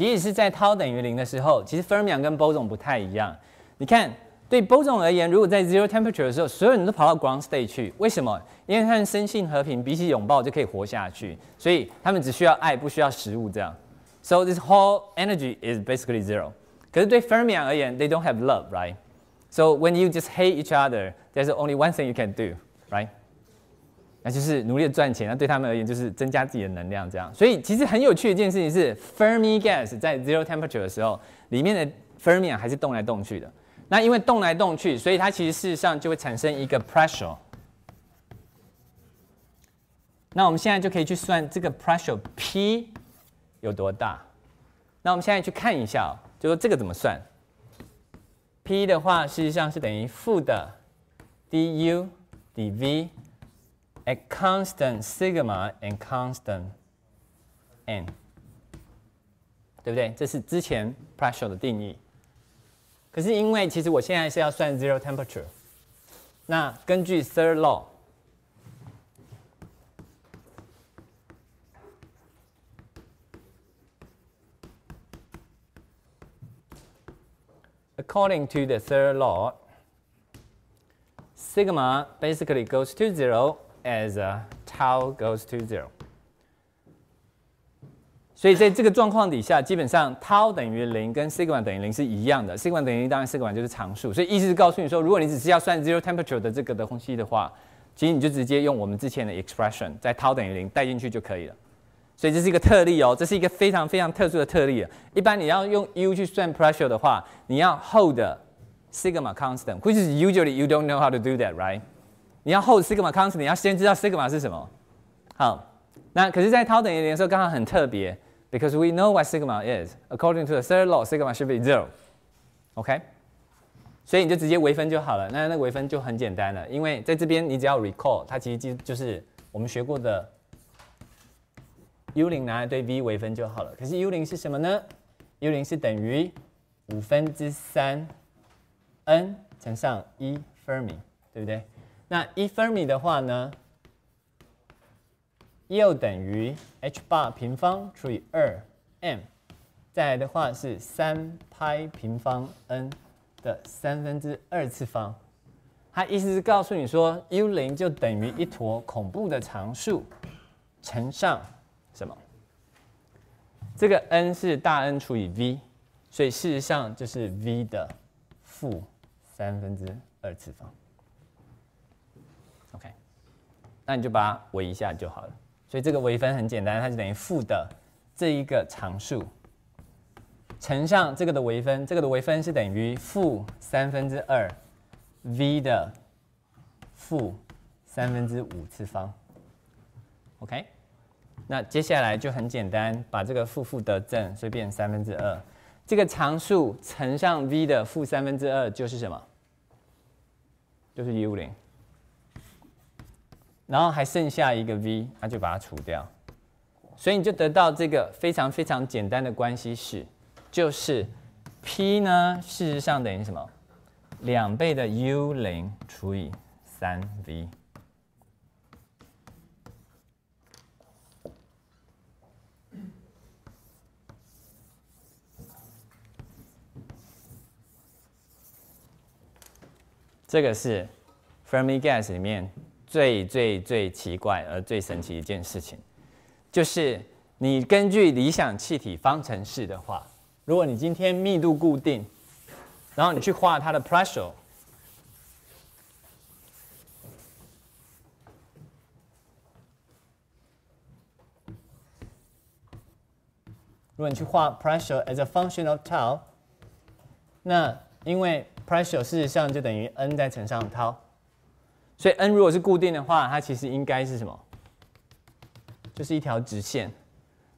即使是在 tau 等于零的时候，其实 fermion 跟 boson 不太一样。你看，对 boson 而言，如果在 zero temperature 的时候，所有人都跑到 ground state 去，为什么？因为他们生性和平，彼此拥抱就可以活下去，所以他们只需要爱，不需要食物。这样，so this whole energy is basically zero。可是对 fermion 而言，they don't have love，right？So when you just hate each other，there's only one thing you can do，right？那就是努力的赚钱，那对他们而言就是增加自己的能量，这样。所以其实很有趣的一件事情是，Fermi gas 在 zero temperature 的时候，里面的 Fermi 还是动来动去的。那因为动来动去，所以它其实事实上就会产生一个 pressure。那我们现在就可以去算这个 pressure p 有多大。那我们现在去看一下，就说这个怎么算？p 的话，事实上是等于负的 dU dV。at constant sigma and constant n, 对不对？这是之前 pressure 的定义。可是因为其实我现在是要算 zero temperature，那根据 third law。according to the third law, sigma basically goes to zero as tau goes to zero, zero。所以在这个状况底下，基本上 tau 等于零跟 sigma 等于零是一样的，sigma 等于零当然 sigma 就是常数，所以意思是告诉你说，如果你只是要算 zero temperature 的这个的东西的话，其实你就直接用我们之前的 expression 在 tau 等于零代进去就可以了。所以这是一个特例哦，这是一个非常非常特殊的特例。一般你要用 U 去算 pressure 的话，你要 hold sigma constant，which is usually you don't know how to do that, right? 你要 hold sigma constant，你要先知道 sigma 是什么。好，那可是，在涛等于零的时候，刚好很特别，because we know what sigma is. According to the third law，sigma should be zero。OK，所以你就直接微分就好了。那那微分就很简单了，因为在这边你只要 recall，它其实就就是我们学过的 u 零拿来对 v 微分就好了。可是 u 零是什么呢？u 零是等于五分之三 n 乘上一 fermi，对不对？那一分米的话呢，又等于 h bar 平方除以二 m，再来的话是三派平方 n 的三分之二次方。它意思是告诉你说，U 0就等于一坨恐怖的常数乘上什么？这个 n 是大 n 除以 v，所以事实上就是 v 的负三分之二次方。那你就把它微一下就好了，所以这个微分很简单，它就等于负的这一个常数乘上这个的微分，这个的微分是等于负三分之二 v 的负三分之五次方。OK，那接下来就很简单，把这个负负得正，所以变三分之二，这个常数乘上 v 的负三分之二就是什么？就是 u 零。然后还剩下一个 v，那就把它除掉，所以你就得到这个非常非常简单的关系式，就是 p 呢，事实上等于什么？两倍的 u 零除以三 v。这个是 Fermi gas 里面。最最最奇怪而最神奇一件事情，就是你根据理想气体方程式的话，如果你今天密度固定，然后你去画它的 pressure，如果你去画 pressure as a function of tau，那因为 pressure 事实上就等于 n 再乘上 tau。所以 n 如果是固定的话，它其实应该是什么？就是一条直线。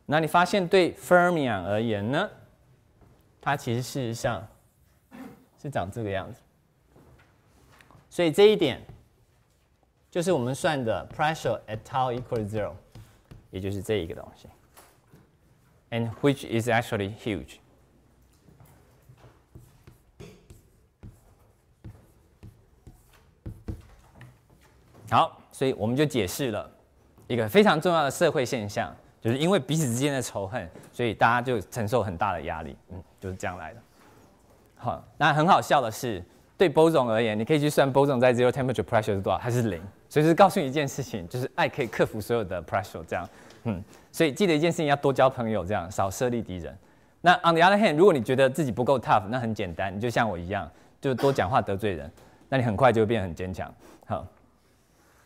那你发现对 fermion 而言呢，它其实事实上是长这个样子。所以这一点就是我们算的 pressure at tau equal zero，也就是这一个东西，and which is actually huge。好，所以我们就解释了一个非常重要的社会现象，就是因为彼此之间的仇恨，所以大家就承受很大的压力，嗯，就是这样来的。好，那很好笑的是，对 b o s 而言，你可以去算 b o s 在 zero temperature pressure 是多少，还是零。所以是告诉你一件事情，就是爱可以克服所有的 pressure，这样，嗯。所以记得一件事情，要多交朋友，这样少设立敌人。那 on the other hand，如果你觉得自己不够 tough，那很简单，你就像我一样，就多讲话得罪人，那你很快就会变很坚强。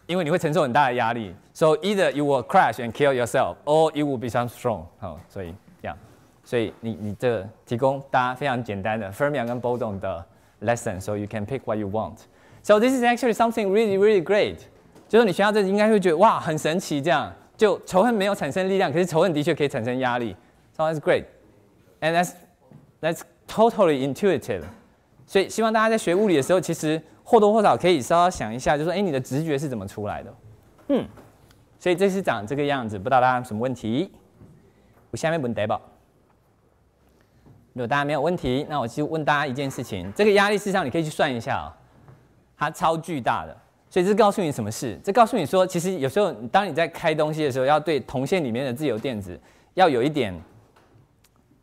因为你会承受很大的压力。So either you will crash and kill yourself, or you will become strong. strong。好，所以这样，所以你你这提供大家非常简单的 Fermion 跟 Boson 的 lesson, so you can pick what you want. So this is actually something really really great. great。就是你学到这应该会觉得哇很神奇这样。就仇恨没有产生力量，可是仇恨的确可以产生压力。So that's great, and that's that's totally intuitive. 所以希望大家在学物理的时候，其实或多或少可以稍稍想一下，就说：哎，你的直觉是怎么出来的？嗯，所以这是长这个样子，不知道大家有什么问题。我下面问呆宝，如果大家没有问题，那我就问大家一件事情：这个压力事实上你可以去算一下啊，它超巨大的。所以这告诉你什么事？这告诉你说，其实有时候当你在开东西的时候，要对铜线里面的自由电子要有一点，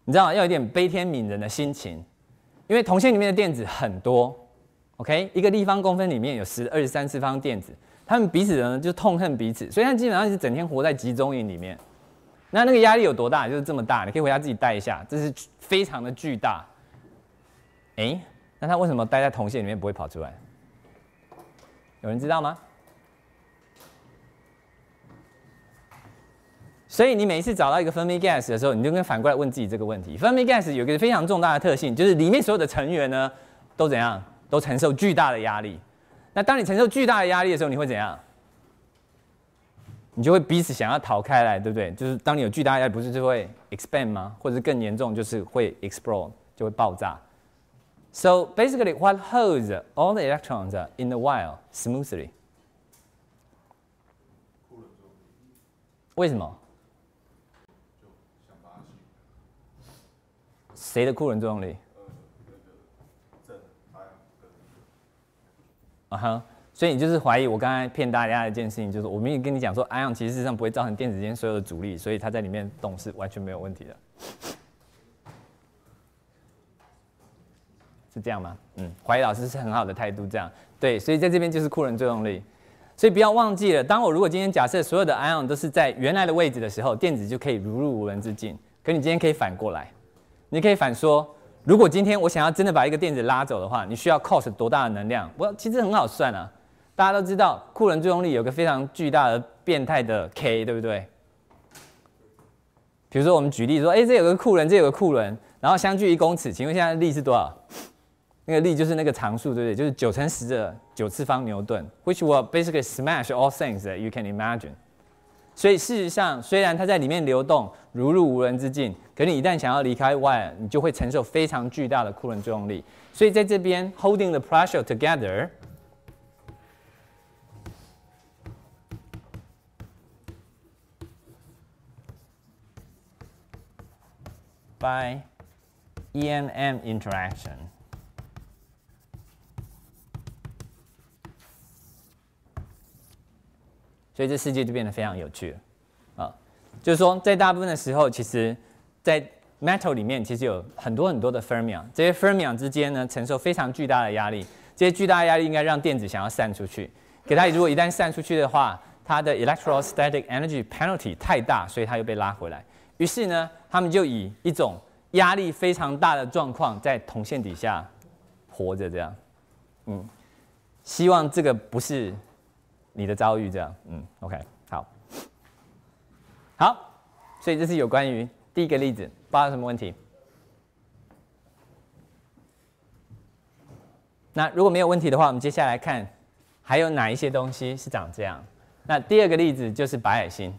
你知道，要一点悲天悯人的心情，因为铜线里面的电子很多。OK，一个立方公分里面有十二、十三次方电子，他们彼此呢就痛恨彼此，所以他基本上是整天活在集中营里面。那那个压力有多大？就是这么大，你可以回家自己带一下，这是非常的巨大。哎，那他为什么待在铜线里面不会跑出来？有人知道吗？所以你每一次找到一个分 i gas 的时候，你就跟反过来问自己这个问题：分 i gas 有一个非常重大的特性，就是里面所有的成员呢都怎样？都承受巨大的压力，那当你承受巨大的压力的时候，你会怎样？你就会彼此想要逃开来，对不对？就是当你有巨大压力，不是就会 expand 吗？或者是更严重，就是会 explode，就会爆炸。So basically, what holds all the electrons in the wire smoothly? 为什么？谁的库仑作用力？啊哈，所以你就是怀疑我刚才骗大家的一件事情，就是我明明跟你讲说，ion 其实上不会造成电子间所有的阻力，所以它在里面动是完全没有问题的，是这样吗？嗯，怀疑老师是很好的态度，这样对，所以在这边就是库仑作用力，所以不要忘记了，当我如果今天假设所有的 ion 都是在原来的位置的时候，电子就可以如入无人之境，可你今天可以反过来，你可以反说。如果今天我想要真的把一个电子拉走的话，你需要 cost 多大的能量？我其实很好算啊，大家都知道库仑作用力有个非常巨大的变态的 k，对不对？比如说我们举例说，哎，这有个库仑，这有个库仑，然后相距一公尺，请问现在力是多少？那个力就是那个常数，对不对？就是九乘十的九次方牛顿，which will basically smash all things that you can imagine。所以事实上，虽然它在里面流动如入无人之境，可你一旦想要离开外，你就会承受非常巨大的库仑作用力。所以在这边，holding the pressure together by E M M interaction。所以这世界就变得非常有趣了，啊，就是说在大部分的时候，其实，在 metal 里面其实有很多很多的 fermion，这些 fermion 之间呢承受非常巨大的压力，这些巨大的压力应该让电子想要散出去，给它如果一旦散出去的话，它的 electrostatic energy penalty 太大，所以它又被拉回来，于是呢，他们就以一种压力非常大的状况在铜线底下活着这样，嗯，希望这个不是。你的遭遇这样，嗯，OK，好，好，所以这是有关于第一个例子，发生什么问题？那如果没有问题的话，我们接下来看还有哪一些东西是长这样？那第二个例子就是白矮星。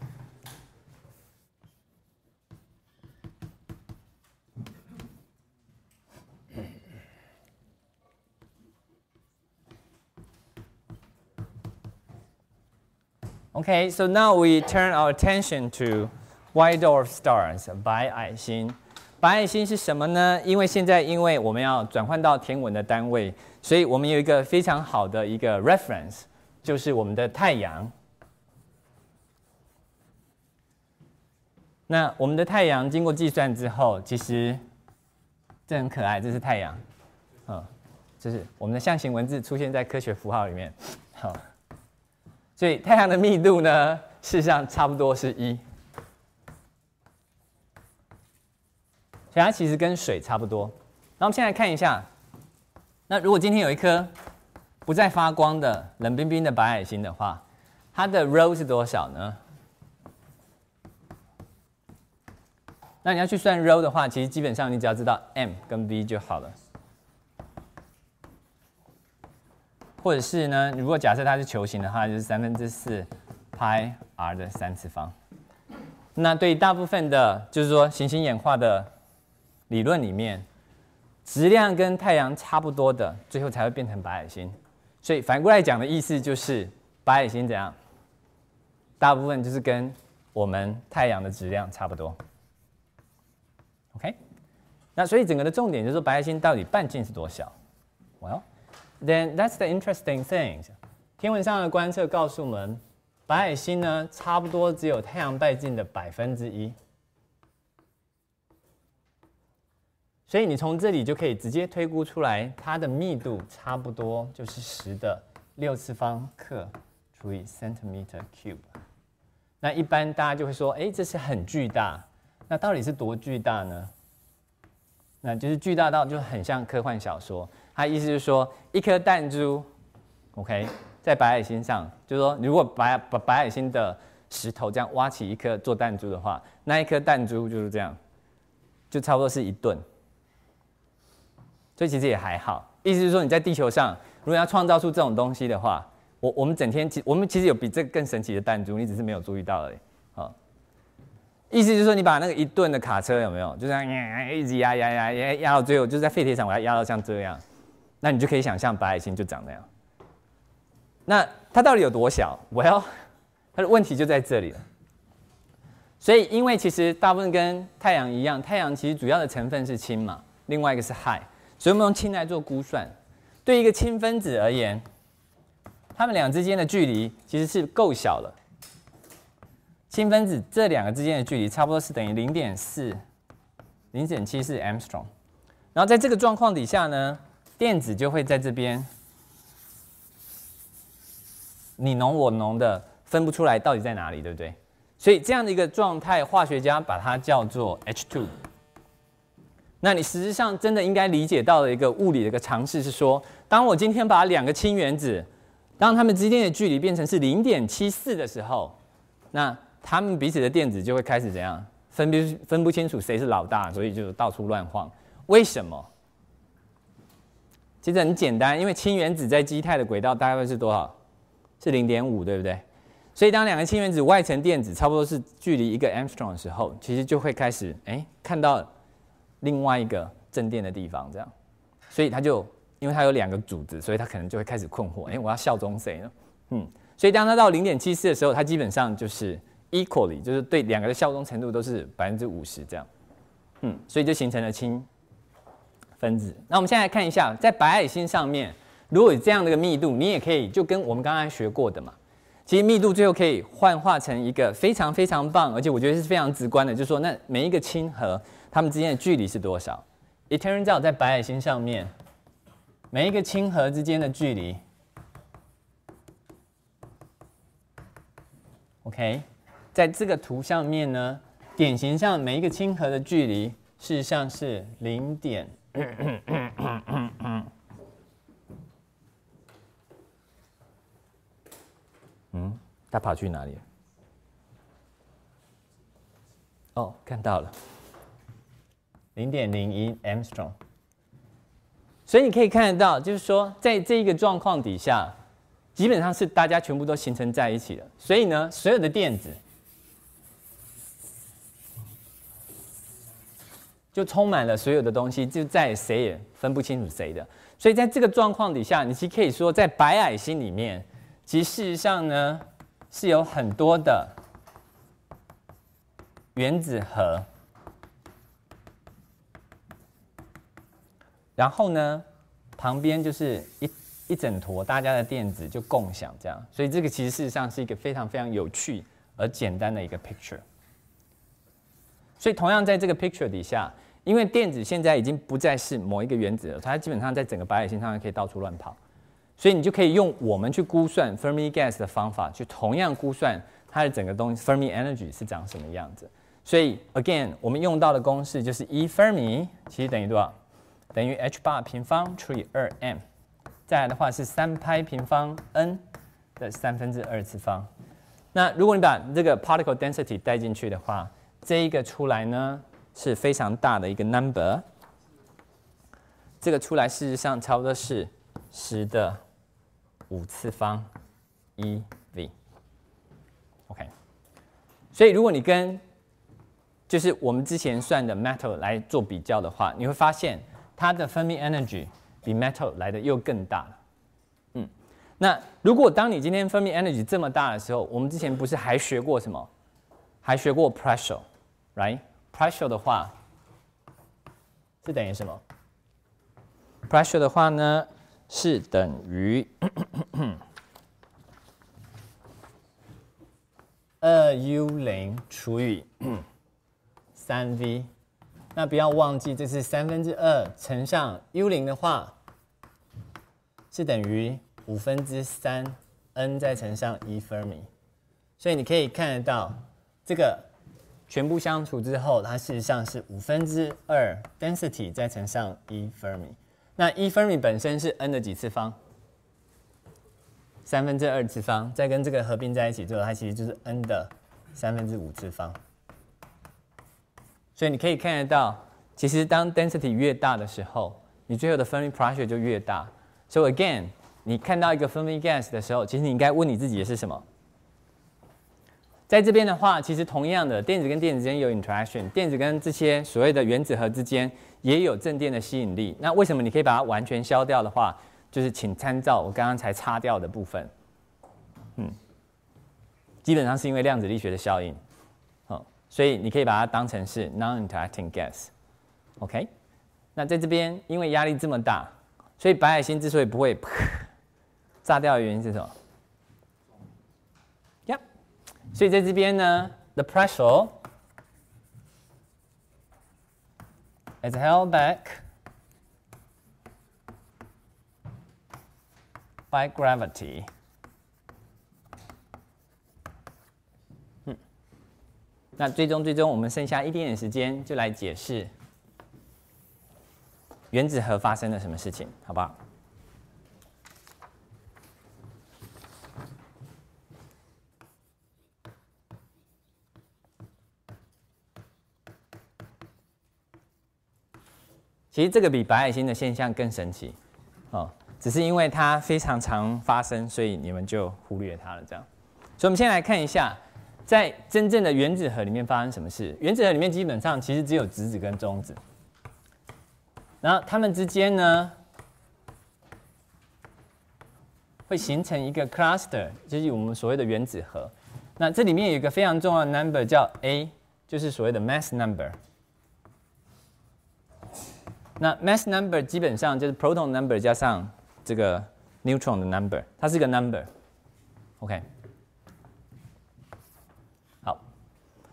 Okay, so now we turn our attention to white dwarf stars 白矮星。白矮星是什么呢？因为现在因为我们要转换到天文的单位，所以我们有一个非常好的一个 reference，就是我们的太阳。那我们的太阳经过计算之后，其实这很可爱，这是太阳，嗯，就是我们的象形文字出现在科学符号里面，好。所以太阳的密度呢，事实上差不多是一，所以它其实跟水差不多。那我们现在看一下，那如果今天有一颗不再发光的冷冰冰的白矮星的话，它的 r ρ 是多少呢？那你要去算 r ρ 的话，其实基本上你只要知道 M 跟 V 就好了。或者是呢？如果假设它是球形的话，就是三分之四派 r 的三次方。那对大部分的，就是说行星演化的理论里面，质量跟太阳差不多的，最后才会变成白矮星。所以反过来讲的意思就是，白矮星怎样？大部分就是跟我们太阳的质量差不多。OK。那所以整个的重点就是说，白矮星到底半径是多小？Well。Then that's the interesting thing. 天文上的观测告诉我们，白矮星呢，差不多只有太阳半径的百分之一。所以你从这里就可以直接推估出来，它的密度差不多就是十的六次方克除以 centimeter cube。那一般大家就会说，哎，这是很巨大。那到底是多巨大呢？那就是巨大到就很像科幻小说。他意思是说，一颗弹珠，OK，在白矮星上，就是说，如果把把白矮星的石头这样挖起一颗做弹珠的话，那一颗弹珠就是这样，就差不多是一吨。所以其实也还好。意思就是说，你在地球上，如果要创造出这种东西的话，我我们整天，我们其实有比这更神奇的弹珠，你只是没有注意到而已。好，意思就是说，你把那个一吨的卡车有没有，就这样一直压压压压压到最后，就是在废铁厂把它压到像这样。那你就可以想象白矮星就长那样。那它到底有多小？Well，它的问题就在这里了。所以，因为其实大部分跟太阳一样，太阳其实主要的成分是氢嘛，另外一个是氦。所以，我们用氢来做估算。对一个氢分子而言，它们两之间的距离其实是够小了。氢分子这两个之间的距离差不多是等于零点四、零点七四 mstrong。然后，在这个状况底下呢？电子就会在这边，你浓我浓的分不出来到底在哪里，对不对？所以这样的一个状态，化学家把它叫做 H2。那你实质上真的应该理解到的一个物理的一个常识，是说，当我今天把两个氢原子，当它们之间的距离变成是零点七四的时候，那它们彼此的电子就会开始怎样，分不分不清楚谁是老大，所以就到处乱晃。为什么？其实很简单，因为氢原子在基态的轨道大概会是多少？是零点五，对不对？所以当两个氢原子外层电子差不多是距离一个 angstrom 的时候，其实就会开始，哎，看到另外一个正电的地方，这样。所以它就，因为它有两个组织，所以它可能就会开始困惑，哎，我要效忠谁呢？嗯，所以当它到零点七四的时候，它基本上就是 equally，就是对两个的效忠程度都是百分之五十这样。嗯，所以就形成了氢。分子。那我们现在看一下，在白矮星上面，如果有这样的一个密度，你也可以就跟我们刚才学过的嘛。其实密度最后可以幻化成一个非常非常棒，而且我觉得是非常直观的，就是说那每一个氢核它们之间的距离是多少 i t u r n out 在白矮星上面每一个氢核之间的距离，OK，在这个图上面呢，典型上每一个氢核的距离事实上是零点。嗯，嗯，嗯，嗯，嗯，嗯，他跑去哪里？哦，看到了，零点零一 Armstrong。所以你可以看得到，就是说，在这一个状况底下，基本上是大家全部都形成在一起了。所以呢，所有的电子。就充满了所有的东西，就在谁也分不清楚谁的。所以在这个状况底下，你其实可以说，在白矮星里面，其实事实上呢是有很多的原子核，然后呢旁边就是一一整坨大家的电子就共享这样。所以这个其实事实上是一个非常非常有趣而简单的一个 picture。所以同样在这个 picture 底下。因为电子现在已经不再是某一个原子了，它基本上在整个白矮星上面可以到处乱跑，所以你就可以用我们去估算 Fermi gas 的方法，去同样估算它的整个东西 Fermi energy 是长什么样子。所以 again，我们用到的公式就是 E_Fermi，其实等于多少？等于 h_bar 平方除以二 m，再来的话是三拍平方 n 的三分之二次方。那如果你把这个 particle density 带进去的话，这一个出来呢？是非常大的一个 number，这个出来事实上差不多是十的五次方 ev，OK。所以如果你跟就是我们之前算的 metal 来做比较的话，你会发现它的分泌 energy 比 metal 来的又更大了。嗯，那如果当你今天分泌 energy 这么大的时候，我们之前不是还学过什么？还学过 pressure，right？pressure 的话，是等于什么？pressure 的话呢，是等于 二 u 零除以 三 v。那不要忘记，这是三分之二乘上 u 零的话，是等于五分之三 n 再乘上一分米。所以你可以看得到这个。全部相除之后，它事实上是五分之二 density 再乘上一 fermi。那一 fermi 本身是 n 的几次方？三分之二次方，再跟这个合并在一起之后，它其实就是 n 的三分之五次方。所以你可以看得到，其实当 density 越大的时候，你最后的分 i pressure 就越大。所以 again，你看到一个分 i gas 的时候，其实你应该问你自己的是什么？在这边的话，其实同样的，电子跟电子之间有 interaction，电子跟这些所谓的原子核之间也有正电的吸引力。那为什么你可以把它完全消掉的话，就是请参照我刚刚才擦掉的部分，嗯，基本上是因为量子力学的效应，哦，所以你可以把它当成是 non-interacting gas，OK？那在这边，因为压力这么大，所以白矮星之所以不会 炸掉的原因是什么？所以在这边呢，the pressure is held back by gravity。嗯，那最终最终我们剩下一点点时间，就来解释原子核发生了什么事情，好不好？其实这个比白矮星的现象更神奇，哦，只是因为它非常常发生，所以你们就忽略它了。这样，所以我们先来看一下，在真正的原子核里面发生什么事。原子核里面基本上其实只有质子跟中子，然后它们之间呢，会形成一个 cluster，就是我们所谓的原子核。那这里面有一个非常重要的 number 叫 A，就是所谓的 mass number。那 mass number 基本上就是 proton number 加上这个 neutron 的 number，它是一个 number，OK。好，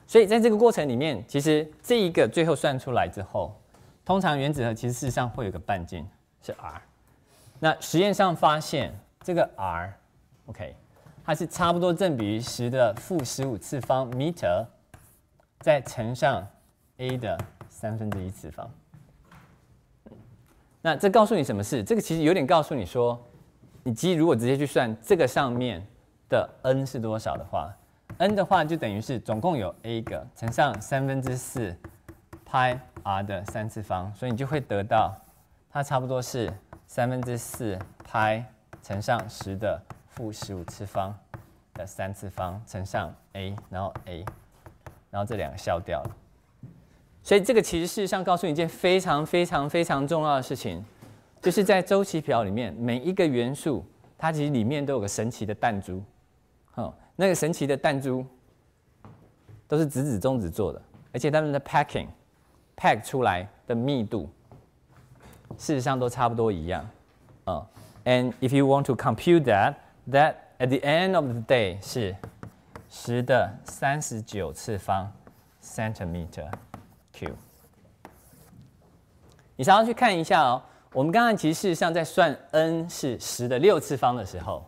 所以在这个过程里面，其实这一个最后算出来之后，通常原子核其实事实上会有个半径是 r。那实验上发现这个 r，OK，它是差不多正比于十的负十五次方 meter，再乘上 a 的三分之一次方。那这告诉你什么事？这个其实有点告诉你说，你机如果直接去算这个上面的 n 是多少的话，n 的话就等于是总共有 a 个乘上三分之四派 r 的三次方，所以你就会得到它差不多是三分之四派乘上十的负十五次方的三次方乘上 a，然后 a，然后这两个消掉了。所以这个其实事实上告诉你一件非常非常非常重要的事情，就是在周期表里面每一个元素，它其实里面都有个神奇的弹珠，哦，那个神奇的弹珠都是质子中子做的，而且它们的 packing pack 出来的密度事实上都差不多一样，哦 a n d if you want to compute that that at the end of the day 是十的三十九次方 centimeter。q，你稍后去看一下哦。我们刚刚其实事实上在算 n 是十的六次方的时候，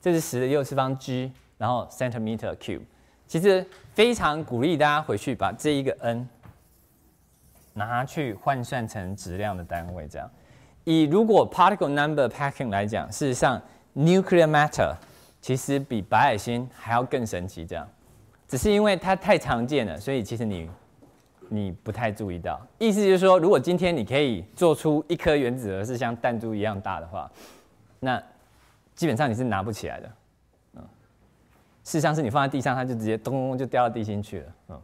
这是十的六次方 g，然后 centimeter cube。其实非常鼓励大家回去把这一个 n 拿去换算成质量的单位，这样。以如果 particle number packing 来讲，事实上 nuclear matter 其实比白矮星还要更神奇，这样。只是因为它太常见了，所以其实你，你不太注意到。意思就是说，如果今天你可以做出一颗原子核是像弹珠一样大的话，那基本上你是拿不起来的，嗯。事实上是你放在地上，它就直接咚咚就掉到地心去了，嗯。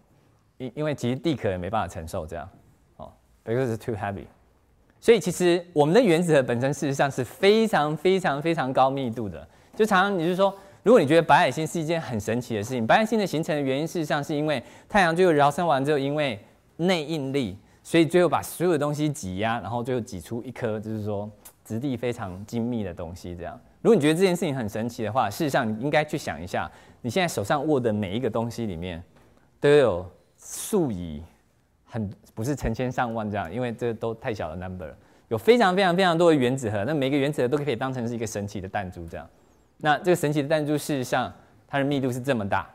因因为其实地壳也没办法承受这样，哦，because is t too heavy。所以其实我们的原子核本身事实上是非常非常非常高密度的，就常常你是说。如果你觉得白矮星是一件很神奇的事情，白矮星的形成原因事实上是因为太阳最后燃生完之后，因为内应力，所以最后把所有的东西挤压，然后最后挤出一颗就是说质地非常精密的东西。这样，如果你觉得这件事情很神奇的话，事实上你应该去想一下，你现在手上握的每一个东西里面都有数以很不是成千上万这样，因为这都太小的 number，有非常非常非常多的原子核，那每个原子核都可以当成是一个神奇的弹珠这样。那这个神奇的弹珠，事实上它的密度是这么大，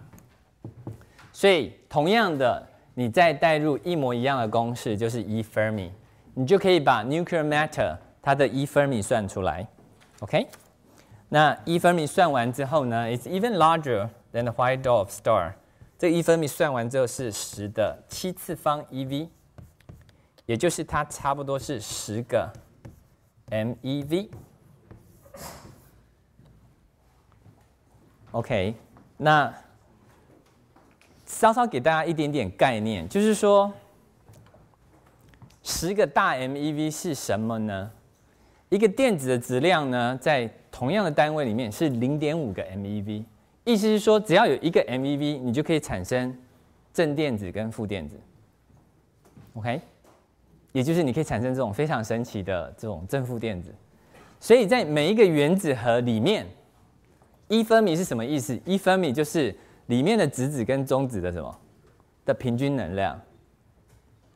所以同样的，你再代入一模一样的公式，就是一 m 米，你就可以把 nuclear matter 它的一 m 米算出来。OK，那一 m 米算完之后呢，it's even larger than the white dwarf star。这一 m 米算完之后是十的七次方 eV，也就是它差不多是十个 MeV。OK，那稍稍给大家一点点概念，就是说，十个大 MeV 是什么呢？一个电子的质量呢，在同样的单位里面是零点五个 MeV，意思是说，只要有一个 MeV，你就可以产生正电子跟负电子。OK，也就是你可以产生这种非常神奇的这种正负电子，所以在每一个原子核里面。一分米是什么意思？一分米就是里面的质子跟中子的什么的平均能量。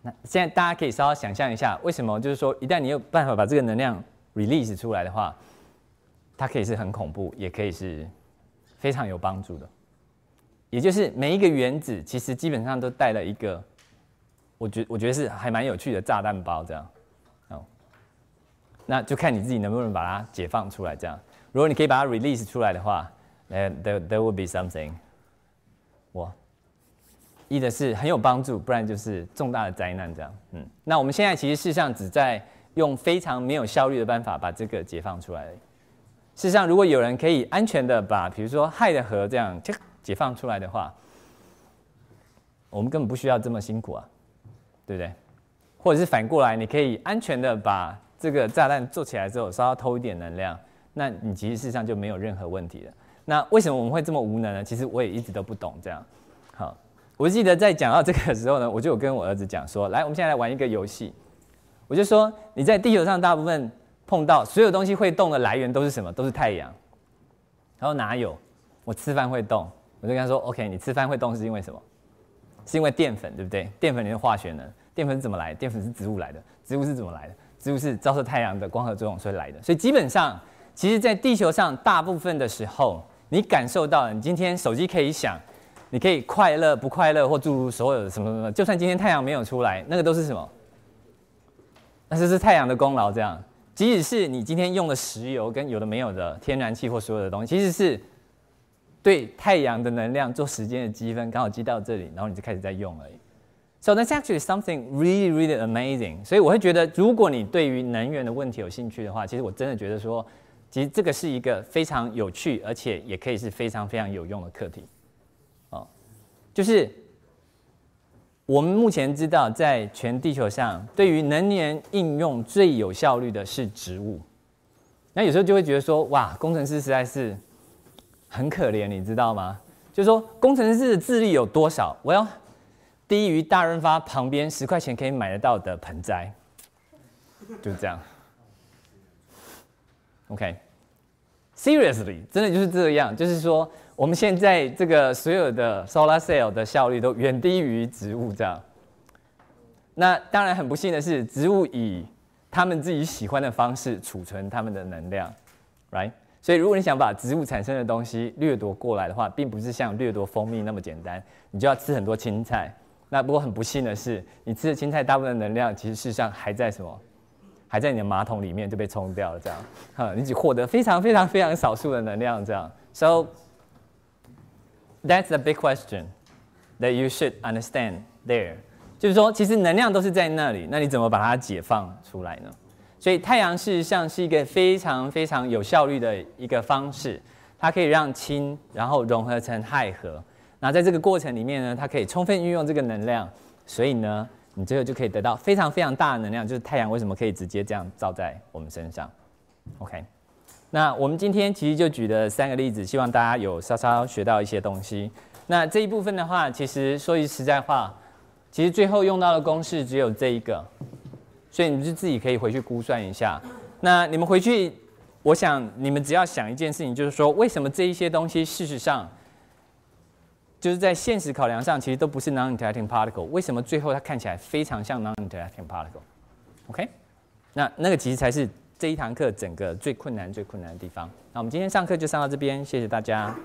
那现在大家可以稍稍想象一下，为什么就是说一旦你有办法把这个能量 release 出来的话，它可以是很恐怖，也可以是非常有帮助的。也就是每一个原子其实基本上都带了一个，我觉我觉得是还蛮有趣的炸弹包这样。哦，那就看你自己能不能把它解放出来这样。如果你可以把它 release 出来的话，那 t h e r e t h e r e w i l l be something。我一的是很有帮助，不然就是重大的灾难这样。嗯，那我们现在其实事实上只在用非常没有效率的办法把这个解放出来。事实上，如果有人可以安全的把，比如说氦的核这样解放出来的话，我们根本不需要这么辛苦啊，对不对？或者是反过来，你可以安全的把这个炸弹做起来之后，稍微偷一点能量。那你其实事实上就没有任何问题了。那为什么我们会这么无能呢？其实我也一直都不懂这样。好，我记得在讲到这个时候呢，我就有跟我儿子讲说：来，我们现在来玩一个游戏。我就说你在地球上大部分碰到所有东西会动的来源都是什么？都是太阳。他说哪有？我吃饭会动。我就跟他说：OK，你吃饭会动是因为什么？是因为淀粉，对不对？淀粉里面化学能。淀粉怎么来？淀粉是植物来的。植物是怎么来的？植物是照射太阳的光合作用所以来的。所以基本上。其实，在地球上，大部分的时候，你感受到你今天手机可以响，你可以快乐不快乐，或诸如所有的什么什么，就算今天太阳没有出来，那个都是什么？那这是太阳的功劳。这样，即使是你今天用的石油跟有的没有的天然气或所有的东西，其实是对太阳的能量做时间的积分，刚好积到这里，然后你就开始在用而已。So that's actually something really, really amazing。所以我会觉得，如果你对于能源的问题有兴趣的话，其实我真的觉得说。其实这个是一个非常有趣，而且也可以是非常非常有用的课题，哦，就是我们目前知道，在全地球上，对于能源应用最有效率的是植物。那有时候就会觉得说，哇，工程师实在是很可怜，你知道吗？就是说，工程师的智力有多少？我要低于大润发旁边十块钱可以买得到的盆栽，就这样。OK，seriously，真的就是这样。就是说，我们现在这个所有的 solar cell 的效率都远低于植物这样。那当然很不幸的是，植物以他们自己喜欢的方式储存他们的能量，right？所以如果你想把植物产生的东西掠夺过来的话，并不是像掠夺蜂蜜那么简单。你就要吃很多青菜。那不过很不幸的是，你吃的青菜大部分的能量其实事实上还在什么？还在你的马桶里面就被冲掉了，这样，哈，你只获得非常非常非常少数的能量，这样。So that's the big question that you should understand there。就是说，其实能量都是在那里，那你怎么把它解放出来呢？所以太阳事实上是一个非常非常有效率的一个方式，它可以让氢然后融合成氦核，那在这个过程里面呢，它可以充分运用这个能量，所以呢。你最后就可以得到非常非常大的能量，就是太阳为什么可以直接这样照在我们身上。OK，那我们今天其实就举了三个例子，希望大家有稍稍学到一些东西。那这一部分的话，其实说句实在话，其实最后用到的公式只有这一个，所以你们就自己可以回去估算一下。那你们回去，我想你们只要想一件事情，就是说为什么这一些东西事实上。就是在现实考量上，其实都不是 n o n i n t e a t i n g particle。为什么最后它看起来非常像 n o n i n t e a t i n g particle？OK，那那个其实才是这一堂课整个最困难、最困难的地方。那我们今天上课就上到这边，谢谢大家。